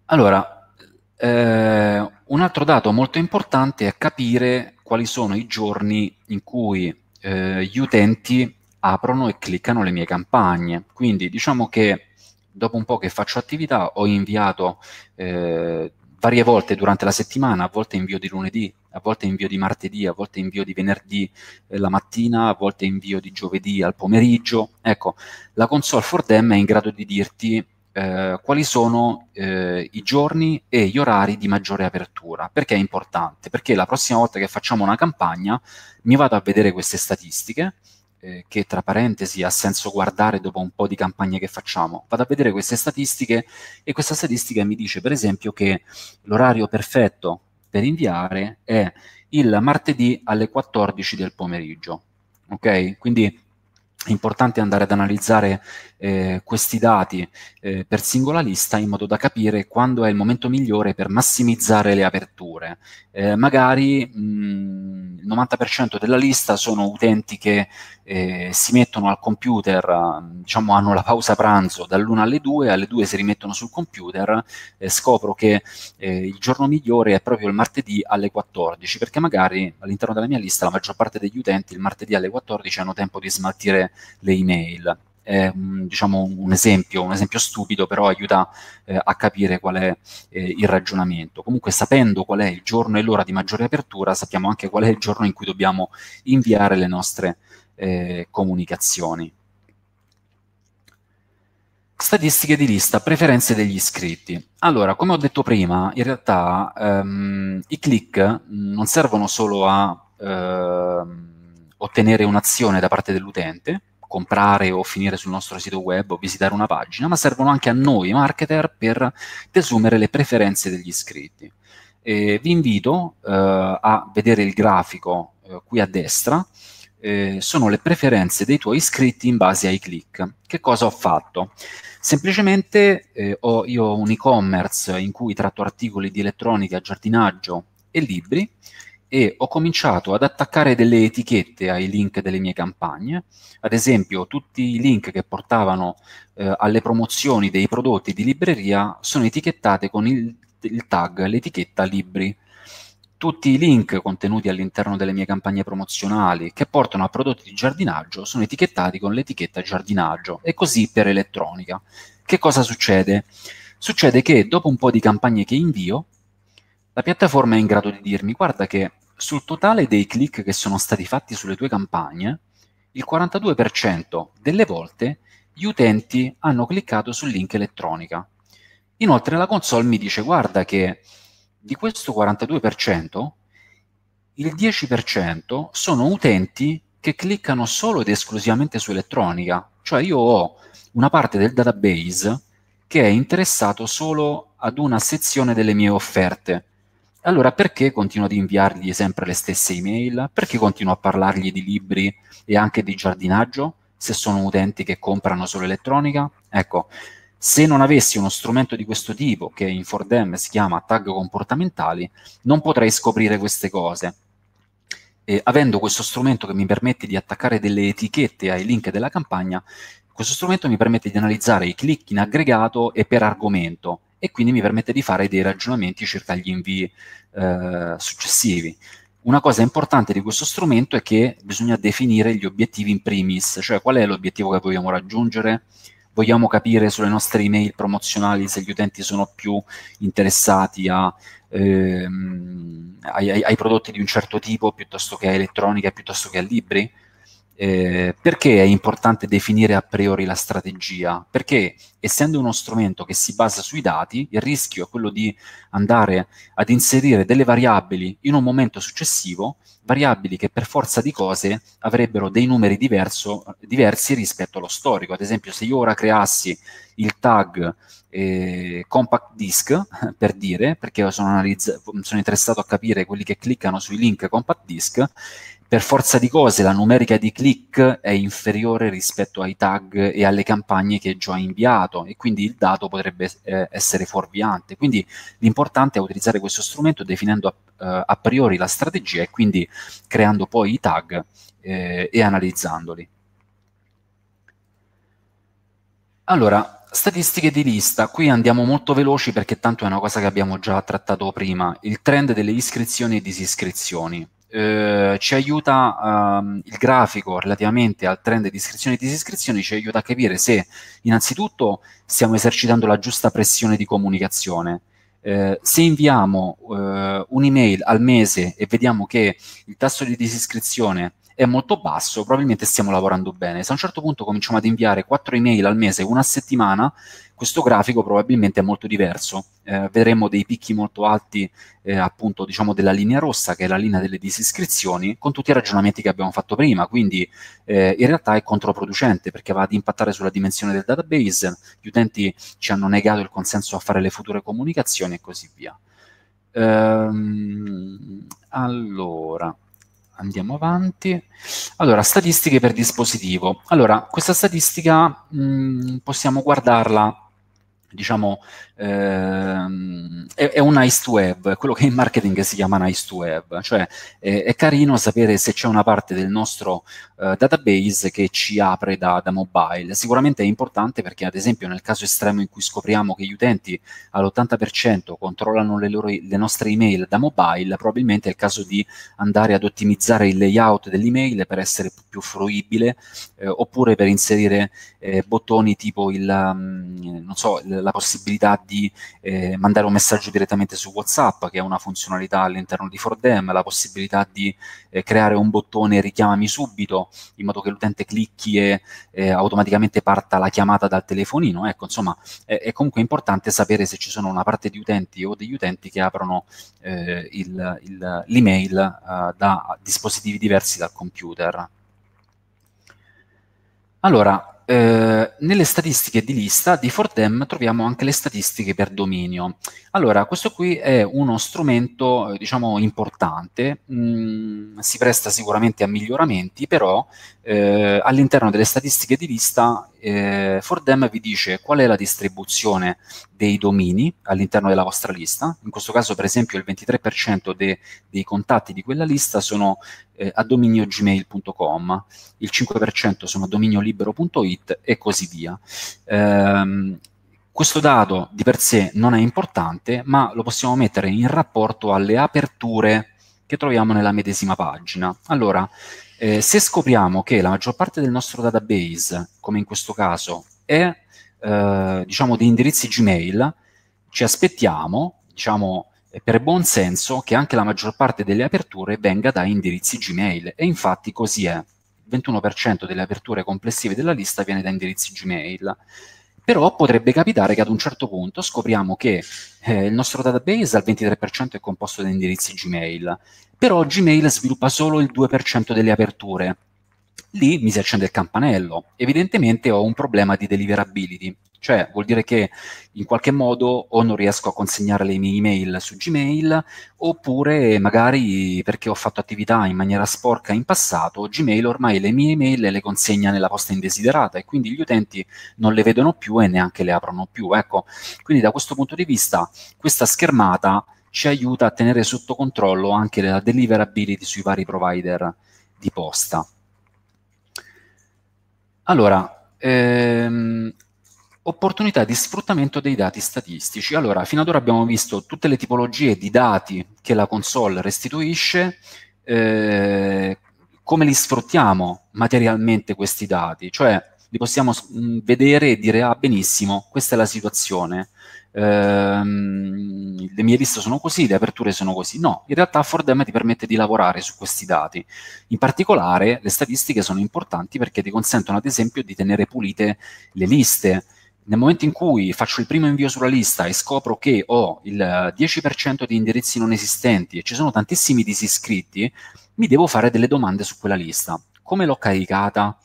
Allora, eh, un altro dato molto importante è capire quali sono i giorni in cui eh, gli utenti aprono e cliccano le mie campagne. Quindi diciamo che dopo un po' che faccio attività ho inviato eh, varie volte durante la settimana, a volte invio di lunedì, a volte invio di martedì, a volte invio di venerdì eh, la mattina, a volte invio di giovedì al pomeriggio. Ecco, la console for them è in grado di dirti eh, quali sono eh, i giorni e gli orari di maggiore apertura. Perché è importante? Perché la prossima volta che facciamo una campagna mi vado a vedere queste statistiche eh, che tra parentesi ha senso guardare dopo un po' di campagne che facciamo. Vado a vedere queste statistiche e questa statistica mi dice per esempio che l'orario perfetto per inviare è il martedì alle 14 del pomeriggio. Ok? Quindi è importante andare ad analizzare eh, questi dati eh, per singola lista in modo da capire quando è il momento migliore per massimizzare le aperture. Eh, magari mh, il 90% della lista sono utenti che eh, si mettono al computer, diciamo hanno la pausa pranzo dall'1 alle 2, alle 2 si rimettono sul computer, eh, scopro che eh, il giorno migliore è proprio il martedì alle 14, perché magari all'interno della mia lista la maggior parte degli utenti il martedì alle 14 hanno tempo di smaltire le email. È, diciamo, un esempio, un esempio stupido, però aiuta eh, a capire qual è eh, il ragionamento. Comunque, sapendo qual è il giorno e l'ora di maggiore apertura, sappiamo anche qual è il giorno in cui dobbiamo inviare le nostre eh, comunicazioni. Statistiche di lista, preferenze degli iscritti. Allora, come ho detto prima, in realtà ehm, i click non servono solo a... Ehm, ottenere un'azione da parte dell'utente, comprare o finire sul nostro sito web o visitare una pagina, ma servono anche a noi marketer per desumere le preferenze degli iscritti. E vi invito eh, a vedere il grafico eh, qui a destra, eh, sono le preferenze dei tuoi iscritti in base ai click. Che cosa ho fatto? Semplicemente eh, ho io ho un e-commerce in cui tratto articoli di elettronica, giardinaggio e libri e ho cominciato ad attaccare delle etichette ai link delle mie campagne, ad esempio tutti i link che portavano eh, alle promozioni dei prodotti di libreria sono etichettate con il, il tag, l'etichetta libri. Tutti i link contenuti all'interno delle mie campagne promozionali che portano a prodotti di giardinaggio sono etichettati con l'etichetta giardinaggio e così per elettronica. Che cosa succede? Succede che dopo un po' di campagne che invio, la piattaforma è in grado di dirmi, guarda che sul totale dei click che sono stati fatti sulle tue campagne, il 42% delle volte gli utenti hanno cliccato sul link elettronica. Inoltre la console mi dice, guarda che di questo 42%, il 10% sono utenti che cliccano solo ed esclusivamente su elettronica, cioè io ho una parte del database che è interessato solo ad una sezione delle mie offerte, allora perché continuo ad inviargli sempre le stesse email? Perché continuo a parlargli di libri e anche di giardinaggio se sono utenti che comprano solo elettronica? Ecco, se non avessi uno strumento di questo tipo, che in Fordem si chiama tag comportamentali, non potrei scoprire queste cose. E avendo questo strumento che mi permette di attaccare delle etichette ai link della campagna, questo strumento mi permette di analizzare i click in aggregato e per argomento, e quindi mi permette di fare dei ragionamenti circa gli invii eh, successivi. Una cosa importante di questo strumento è che bisogna definire gli obiettivi in primis, cioè qual è l'obiettivo che vogliamo raggiungere, vogliamo capire sulle nostre email promozionali se gli utenti sono più interessati a, ehm, ai, ai, prodotti di un certo tipo piuttosto che a elettronica, piuttosto che a libri, eh, perché è importante definire a priori la strategia? Perché essendo uno strumento che si basa sui dati, il rischio è quello di andare ad inserire delle variabili in un momento successivo, variabili che per forza di cose avrebbero dei numeri diverso, diversi rispetto allo storico. Ad esempio, se io ora creassi il tag eh, compact disk, per dire, perché sono, sono interessato a capire quelli che cliccano sui link compact disk, per forza di cose la numerica di click è inferiore rispetto ai tag e alle campagne che già ha inviato e quindi il dato potrebbe eh, essere fuorviante. Quindi l'importante è utilizzare questo strumento definendo a, eh, a, priori la strategia e quindi creando poi i tag eh, e analizzandoli. Allora, statistiche di lista, qui andiamo molto veloci perché tanto è una cosa che abbiamo già trattato prima, il trend delle iscrizioni e disiscrizioni. Eh, ci aiuta ehm, il grafico relativamente al trend di iscrizione e disiscrizione, ci aiuta a capire se innanzitutto stiamo esercitando la giusta pressione di comunicazione. Eh, se inviamo eh, un'email al mese e vediamo che il tasso di disiscrizione è molto basso, probabilmente stiamo lavorando bene. Se a un certo punto cominciamo ad inviare 4 email al mese, una settimana, questo grafico probabilmente è molto diverso. Eh, vedremo dei picchi molto alti, eh, appunto, diciamo della linea rossa, che è la linea delle disiscrizioni, con tutti i ragionamenti che abbiamo fatto prima. Quindi eh, in realtà è controproducente perché va ad impattare sulla dimensione del database, gli utenti ci hanno negato il consenso a fare le future comunicazioni e così via. Ehm, allora andiamo avanti. Allora, statistiche per dispositivo. Allora, questa statistica mh, mm, possiamo guardarla, diciamo, ehm, è, è, un nice to have, quello che in marketing si chiama nice to have, cioè è, è carino sapere se c'è una parte del nostro eh, database che ci apre da, da, mobile. Sicuramente è importante perché ad esempio nel caso estremo in cui scopriamo che gli utenti all'80% controllano le, loro, le nostre email da mobile, probabilmente è il caso di andare ad ottimizzare il layout dell'email per essere più fruibile eh, oppure per inserire eh, bottoni tipo il, um, so, la possibilità di di eh, mandare un messaggio direttamente su WhatsApp, che è una funzionalità all'interno di ForDem, la possibilità di eh, creare un bottone richiamami subito, in modo che l'utente clicchi e eh, automaticamente parta la chiamata dal telefonino. Ecco, insomma, è, è, comunque importante sapere se ci sono una parte di utenti o degli utenti che aprono eh, l'email eh, da dispositivi diversi dal computer. Allora, eh, nelle statistiche di lista di Fordem troviamo anche le statistiche per dominio. Allora, questo qui è uno strumento, eh, diciamo, importante, mm, si presta sicuramente a miglioramenti, però eh, all'interno delle statistiche di lista eh, ForDem vi dice qual è la distribuzione dei domini all'interno della vostra lista. In questo caso, per esempio, il 23% de dei contatti di quella lista sono eh, a dominio gmail.com, il 5% sono a dominio libero.it e così via. Ehm, questo dato di per sé non è importante, ma lo possiamo mettere in rapporto alle aperture che troviamo nella medesima pagina. Allora, eh, se scopriamo che la maggior parte del nostro database, come in questo caso, è eh, diciamo di indirizzi Gmail, ci aspettiamo, diciamo, per buon senso che anche la maggior parte delle aperture venga da indirizzi Gmail e infatti così è. Il 21% delle aperture complessive della lista viene da indirizzi Gmail però potrebbe capitare che ad un certo punto scopriamo che eh, il nostro database al 23% è composto da indirizzi Gmail, però Gmail sviluppa solo il 2% delle aperture. Lì mi si accende il campanello, evidentemente ho un problema di deliverability, cioè vuol dire che in qualche modo o non riesco a consegnare le mie email su Gmail, oppure magari perché ho fatto attività in maniera sporca in passato, Gmail ormai le mie email le consegna nella posta indesiderata e quindi gli utenti non le vedono più e neanche le aprono più. Ecco, quindi da questo punto di vista questa schermata ci aiuta a tenere sotto controllo anche la deliverability sui vari provider di posta. Allora, ehm, opportunità di sfruttamento dei dati statistici. Allora, fino ad ora abbiamo visto tutte le tipologie di dati che la console restituisce, eh, come li sfruttiamo materialmente questi dati, cioè li possiamo mm, vedere e dire, ah benissimo, questa è la situazione, ehm, le mie liste sono così, le aperture sono così. No, in realtà ForDem ti permette di lavorare su questi dati. In particolare le statistiche sono importanti perché ti consentono ad esempio di tenere pulite le liste, nel momento in cui faccio il primo invio sulla lista e scopro che ho il 10% eh, di indirizzi non esistenti e ci sono tantissimi disiscritti, mi devo fare delle domande su quella lista. Come l'ho caricata?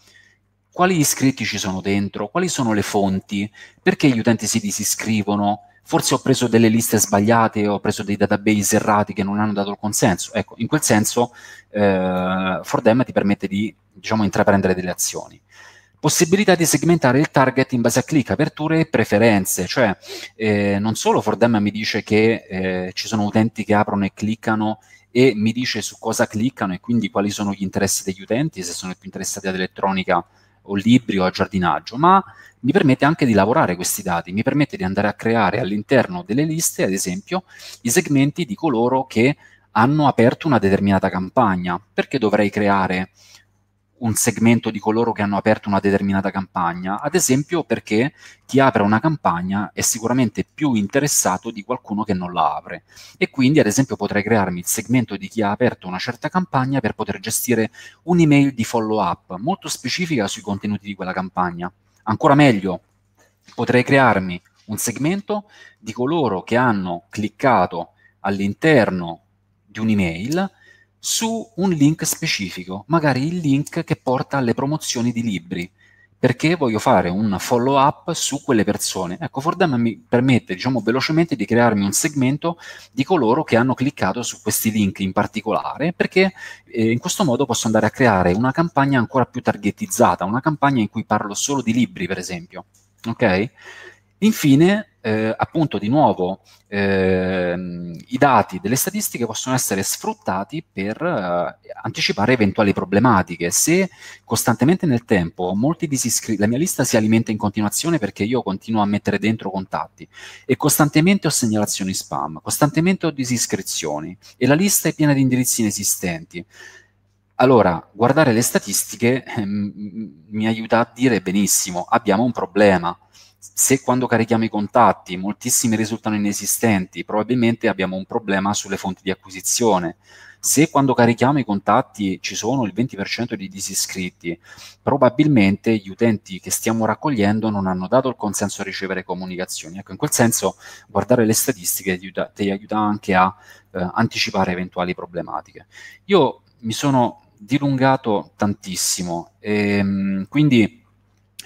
Quali iscritti ci sono dentro? Quali sono le fonti? Perché gli utenti si disiscrivono? Forse ho preso delle liste sbagliate, ho preso dei database errati che non hanno dato il consenso. Ecco, in quel senso eh, Fordem ti permette di diciamo, intraprendere delle azioni possibilità di segmentare il target in base a click, aperture e preferenze, cioè eh, non solo Fordem mi dice che eh, ci sono utenti che aprono e cliccano e mi dice su cosa cliccano e quindi quali sono gli interessi degli utenti, se sono più interessati ad elettronica o libri o a giardinaggio, ma mi permette anche di lavorare questi dati, mi permette di andare a creare all'interno delle liste, ad esempio, i segmenti di coloro che hanno aperto una determinata campagna. Perché dovrei creare un segmento di coloro che hanno aperto una determinata campagna, ad esempio perché chi apre una campagna è sicuramente più interessato di qualcuno che non la apre e quindi ad esempio potrei crearmi il segmento di chi ha aperto una certa campagna per poter gestire un'email di follow up molto specifica sui contenuti di quella campagna. Ancora meglio, potrei crearmi un segmento di coloro che hanno cliccato all'interno di un'email su un link specifico, magari il link che porta alle promozioni di libri, perché voglio fare un follow up su quelle persone. Ecco, Fordham mi permette, diciamo, velocemente di crearmi un segmento di coloro che hanno cliccato su questi link in particolare, perché eh, in questo modo posso andare a creare una campagna ancora più targetizzata, una campagna in cui parlo solo di libri, per esempio. Ok? Infine, eh, appunto di nuovo eh, i dati delle statistiche possono essere sfruttati per eh, anticipare eventuali problematiche. Se costantemente nel tempo molti disiscritti, la mia lista si alimenta in continuazione perché io continuo a mettere dentro contatti e costantemente ho segnalazioni spam, costantemente ho disiscrizioni e la lista è piena di indirizzi inesistenti. Allora, guardare le statistiche ehm, mi aiuta a dire benissimo, abbiamo un problema se quando carichiamo i contatti moltissimi risultano inesistenti, probabilmente abbiamo un problema sulle fonti di acquisizione. Se quando carichiamo i contatti ci sono il 20% di disiscritti, probabilmente gli utenti che stiamo raccogliendo non hanno dato il consenso a ricevere comunicazioni. Ecco, in quel senso guardare le statistiche ti aiuta, ti aiuta anche a eh, anticipare eventuali problematiche. Io mi sono dilungato tantissimo, e, ehm, quindi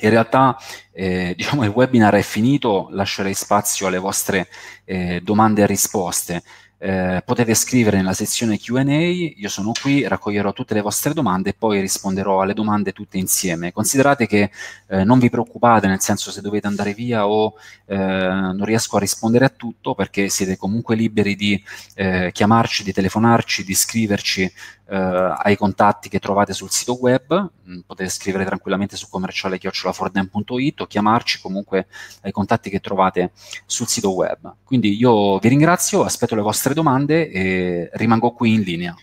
in realtà eh, diciamo, il webinar è finito, lascerei spazio alle vostre eh, domande e risposte eh, potete scrivere nella sezione Q&A, io sono qui, raccoglierò tutte le vostre domande e poi risponderò alle domande tutte insieme. Considerate che eh, non vi preoccupate, nel senso se dovete andare via o eh, non riesco a rispondere a tutto, perché siete comunque liberi di eh, chiamarci, di telefonarci, di scriverci eh, ai contatti che trovate sul sito web, mm, potete scrivere tranquillamente su commerciale chiocciolafordem.it o chiamarci comunque ai contatti che trovate sul sito web. Quindi io vi ringrazio, aspetto le vostre vostre domande e rimango qui in linea.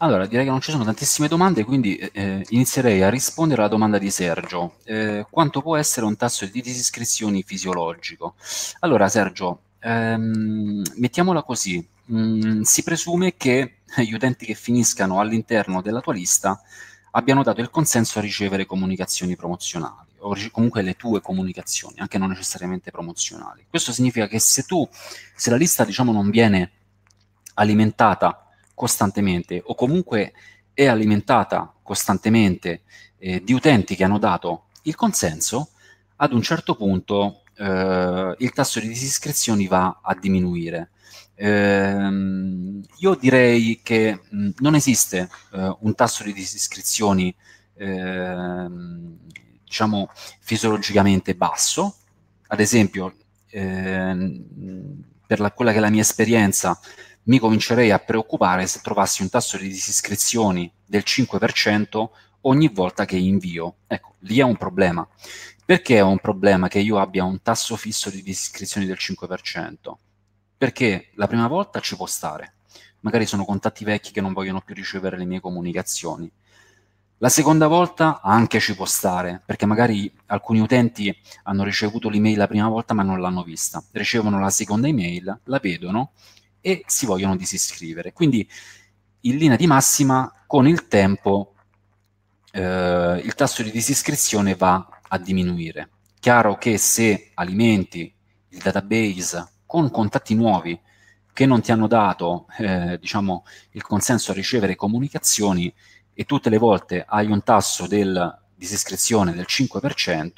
Allora, direi che non ci sono tantissime domande, quindi eh, eh, inizierei a rispondere alla domanda di Sergio. Eh, quanto può essere un tasso di disiscrizioni fisiologico? Allora, Sergio, ehm, mettiamola così. Mm, si presume che gli utenti che finiscano all'interno della tua lista abbiano dato il consenso a ricevere comunicazioni promozionali o comunque le tue comunicazioni, anche non necessariamente promozionali. Questo significa che se tu, se la lista diciamo non viene alimentata costantemente o comunque è alimentata costantemente eh, di utenti che hanno dato il consenso, ad un certo punto eh, il tasso di disiscrezioni va a diminuire. Eh, io direi che mh, mm, non esiste eh, un tasso di discrezioni ehm, diciamo fisiologicamente basso, ad esempio ehm, per la, quella che è la mia esperienza mi comincerei a preoccupare se trovassi un tasso di disiscrizioni del 5% ogni volta che invio. Ecco, lì è un problema. Perché è un problema che io abbia un tasso fisso di disiscrizioni del 5%? Perché la prima volta ci può stare. Magari sono contatti vecchi che non vogliono più ricevere le mie comunicazioni. La seconda volta anche ci può stare, perché magari alcuni utenti hanno ricevuto l'email la prima volta ma non l'hanno vista. Ricevono la seconda email, la vedono e si vogliono disiscrivere. Quindi in linea di massima con il tempo eh, il tasso di disiscrizione va a diminuire. Chiaro che se alimenti il database con contatti nuovi che non ti hanno dato eh, diciamo, il consenso a ricevere comunicazioni e tutte le volte hai un tasso del disiscrizione del 5%,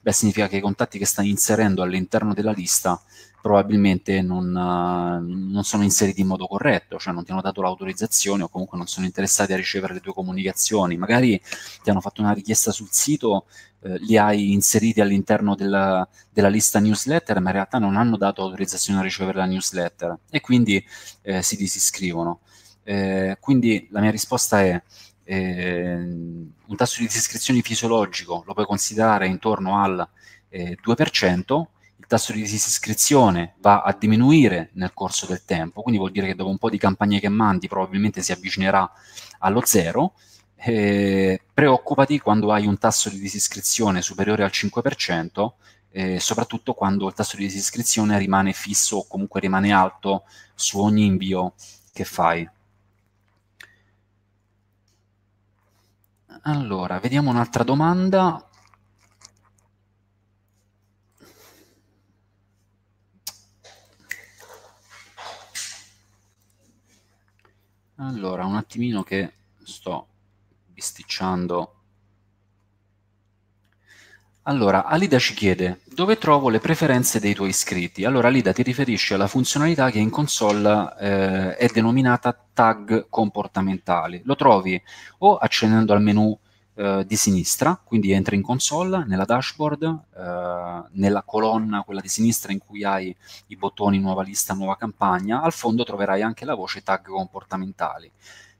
beh, significa che i contatti che stai inserendo all'interno della lista probabilmente non, eh, non, sono inseriti in modo corretto, cioè non ti hanno dato l'autorizzazione o comunque non sono interessati a ricevere le tue comunicazioni, magari ti hanno fatto una richiesta sul sito, eh, li hai inseriti all'interno della, della, lista newsletter, ma in realtà non hanno dato autorizzazione a ricevere la newsletter e quindi eh, si disiscrivono. Eh, quindi la mia risposta è ehm, un tasso di disiscrizione fisiologico lo puoi considerare intorno al 2%, eh, tasso di disiscrizione va a diminuire nel corso del tempo, quindi vuol dire che dopo un po' di campagne che mandi probabilmente si avvicinerà allo zero. Eh, preoccupati quando hai un tasso di disiscrizione superiore al 5%, eh, soprattutto quando il tasso di disiscrizione rimane fisso o comunque rimane alto su ogni invio che fai. Allora, vediamo un'altra domanda. Allora, un attimino che sto bisticciando. Allora, Alida ci chiede dove trovo le preferenze dei tuoi iscritti. Allora, Alida ti riferisce alla funzionalità che in console eh, è denominata tag comportamentali. Lo trovi o accedendo al menu eh, di sinistra, quindi entri in console, nella dashboard, eh, nella colonna, quella di sinistra in cui hai i bottoni nuova lista, nuova campagna, al fondo troverai anche la voce tag comportamentali.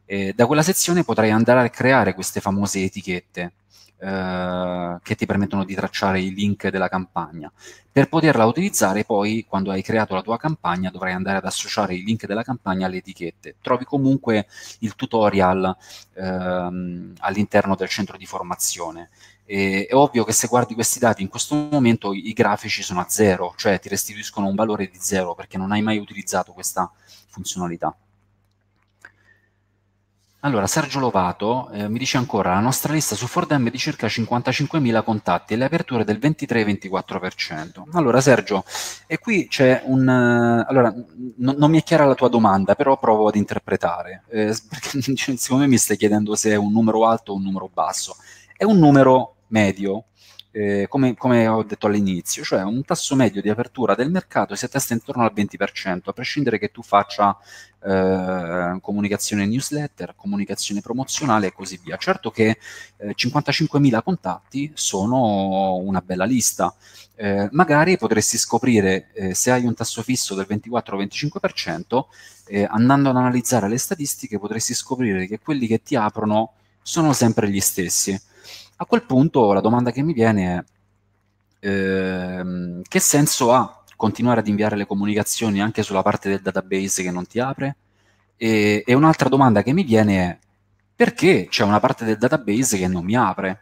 Eh, da quella sezione potrai andare a creare queste famose etichette eh, che ti permettono di tracciare i link della campagna. Per poterla utilizzare poi, quando hai creato la tua campagna, dovrai andare ad associare i link della campagna alle etichette. Trovi comunque il tutorial ehm, all'interno del centro di formazione. E, è ovvio che se guardi questi dati in questo momento i, i grafici sono a zero, cioè ti restituiscono un valore di zero perché non hai mai utilizzato questa funzionalità. Allora, Sergio Lovato eh, mi dice ancora, la nostra lista su Fordham è di circa 55.000 contatti e le aperture del 23-24%. Allora, Sergio, e qui c'è un... Uh, allora, no, non mi è chiara la tua domanda, però provo ad interpretare, eh, perché cioè, secondo me mi stai chiedendo se è un numero alto o un numero basso. È un numero medio, eh, come, come, ho detto all'inizio, cioè un tasso medio di apertura del mercato si attesta intorno al 20%, a prescindere che tu faccia eh, comunicazione newsletter, comunicazione promozionale e così via. Certo che eh, 55.000 contatti sono una bella lista, eh, magari potresti scoprire eh, se hai un tasso fisso del 24-25%, eh, andando ad analizzare le statistiche potresti scoprire che quelli che ti aprono sono sempre gli stessi a quel punto la domanda che mi viene è ehm, che senso ha continuare ad inviare le comunicazioni anche sulla parte del database che non ti apre? E, e un'altra domanda che mi viene è perché c'è una parte del database che non mi apre?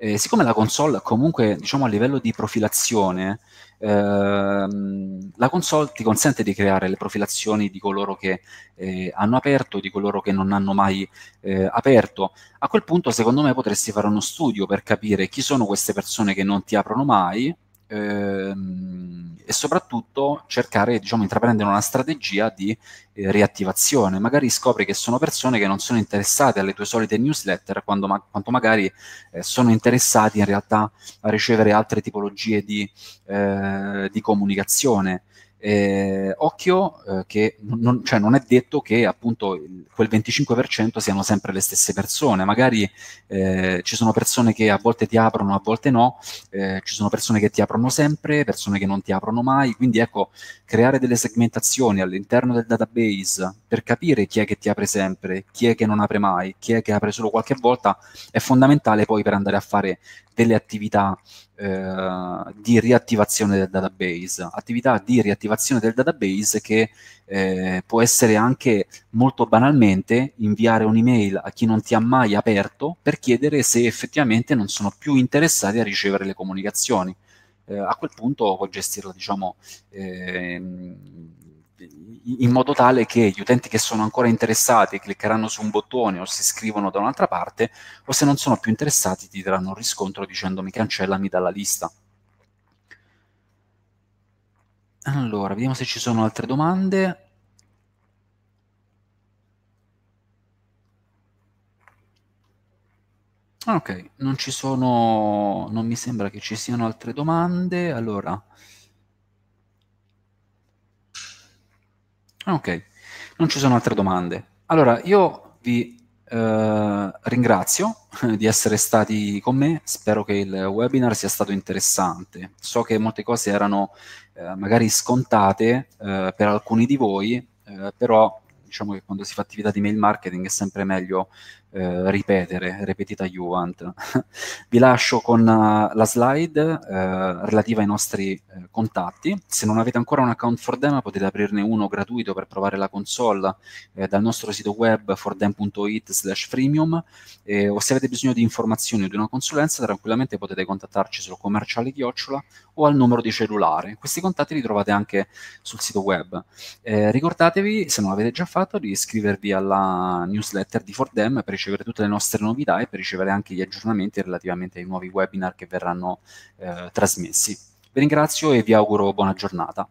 Eh, siccome la console comunque diciamo a livello di profilazione ehm, la console ti consente di creare le profilazioni di coloro che eh, hanno aperto di coloro che non hanno mai eh, aperto a quel punto secondo me potresti fare uno studio per capire chi sono queste persone che non ti aprono mai Ehm, e soprattutto cercare, diciamo, intraprendere una strategia di eh, riattivazione. Magari scopri che sono persone che non sono interessate alle tue solite newsletter, ma- quanto magari eh, sono interessati in realtà a ricevere altre tipologie di, eh, di comunicazione. Eh, occhio eh, che non, cioè non, è detto che appunto il, quel 25% siano sempre le stesse persone, magari eh, ci sono persone che a volte ti aprono, a volte no, eh, ci sono persone che ti aprono sempre, persone che non ti aprono mai, quindi ecco, creare delle segmentazioni all'interno del database per capire chi è che ti apre sempre, chi è che non apre mai, chi è che apre solo qualche volta è fondamentale poi per andare a fare delle attività eh, di riattivazione del database, attività di riattivazione del database che eh, può essere anche molto banalmente inviare un'email a chi non ti ha mai aperto per chiedere se effettivamente non sono più interessati a ricevere le comunicazioni. Eh, a quel punto puoi gestirla, diciamo, eh, in modo tale che gli utenti che sono ancora interessati cliccheranno su un bottone o si iscrivono da un'altra parte o se non sono più interessati ti daranno un riscontro dicendomi cancellami dalla lista. Allora, vediamo se ci sono altre domande. Ok, non ci sono, non mi sembra che ci siano altre domande. Allora, Ah, ok, non ci sono altre domande. Allora, io vi eh, ringrazio eh, di essere stati con me, spero che il webinar sia stato interessante. So che molte cose erano eh, magari scontate eh, per alcuni di voi, eh, però diciamo che quando si fa attività di mail marketing è sempre meglio eh, ripetere, ripetita Juvent. Vi lascio con uh, la slide uh, relativa ai nostri uh, contatti. Se non avete ancora un account for them, potete aprirne uno gratuito per provare la console eh, dal nostro sito web fordem.it slash freemium eh, o se avete bisogno di informazioni o di una consulenza tranquillamente potete contattarci sul commerciale chiocciola o al numero di cellulare. Questi contatti li trovate anche sul sito web. ricordatevi, se non l'avete già fatto, di iscrivervi alla newsletter di Fordem per ricevere tutte le nostre novità e per ricevere anche gli aggiornamenti relativamente ai nuovi webinar che verranno eh, trasmessi. Vi ringrazio e vi auguro buona giornata.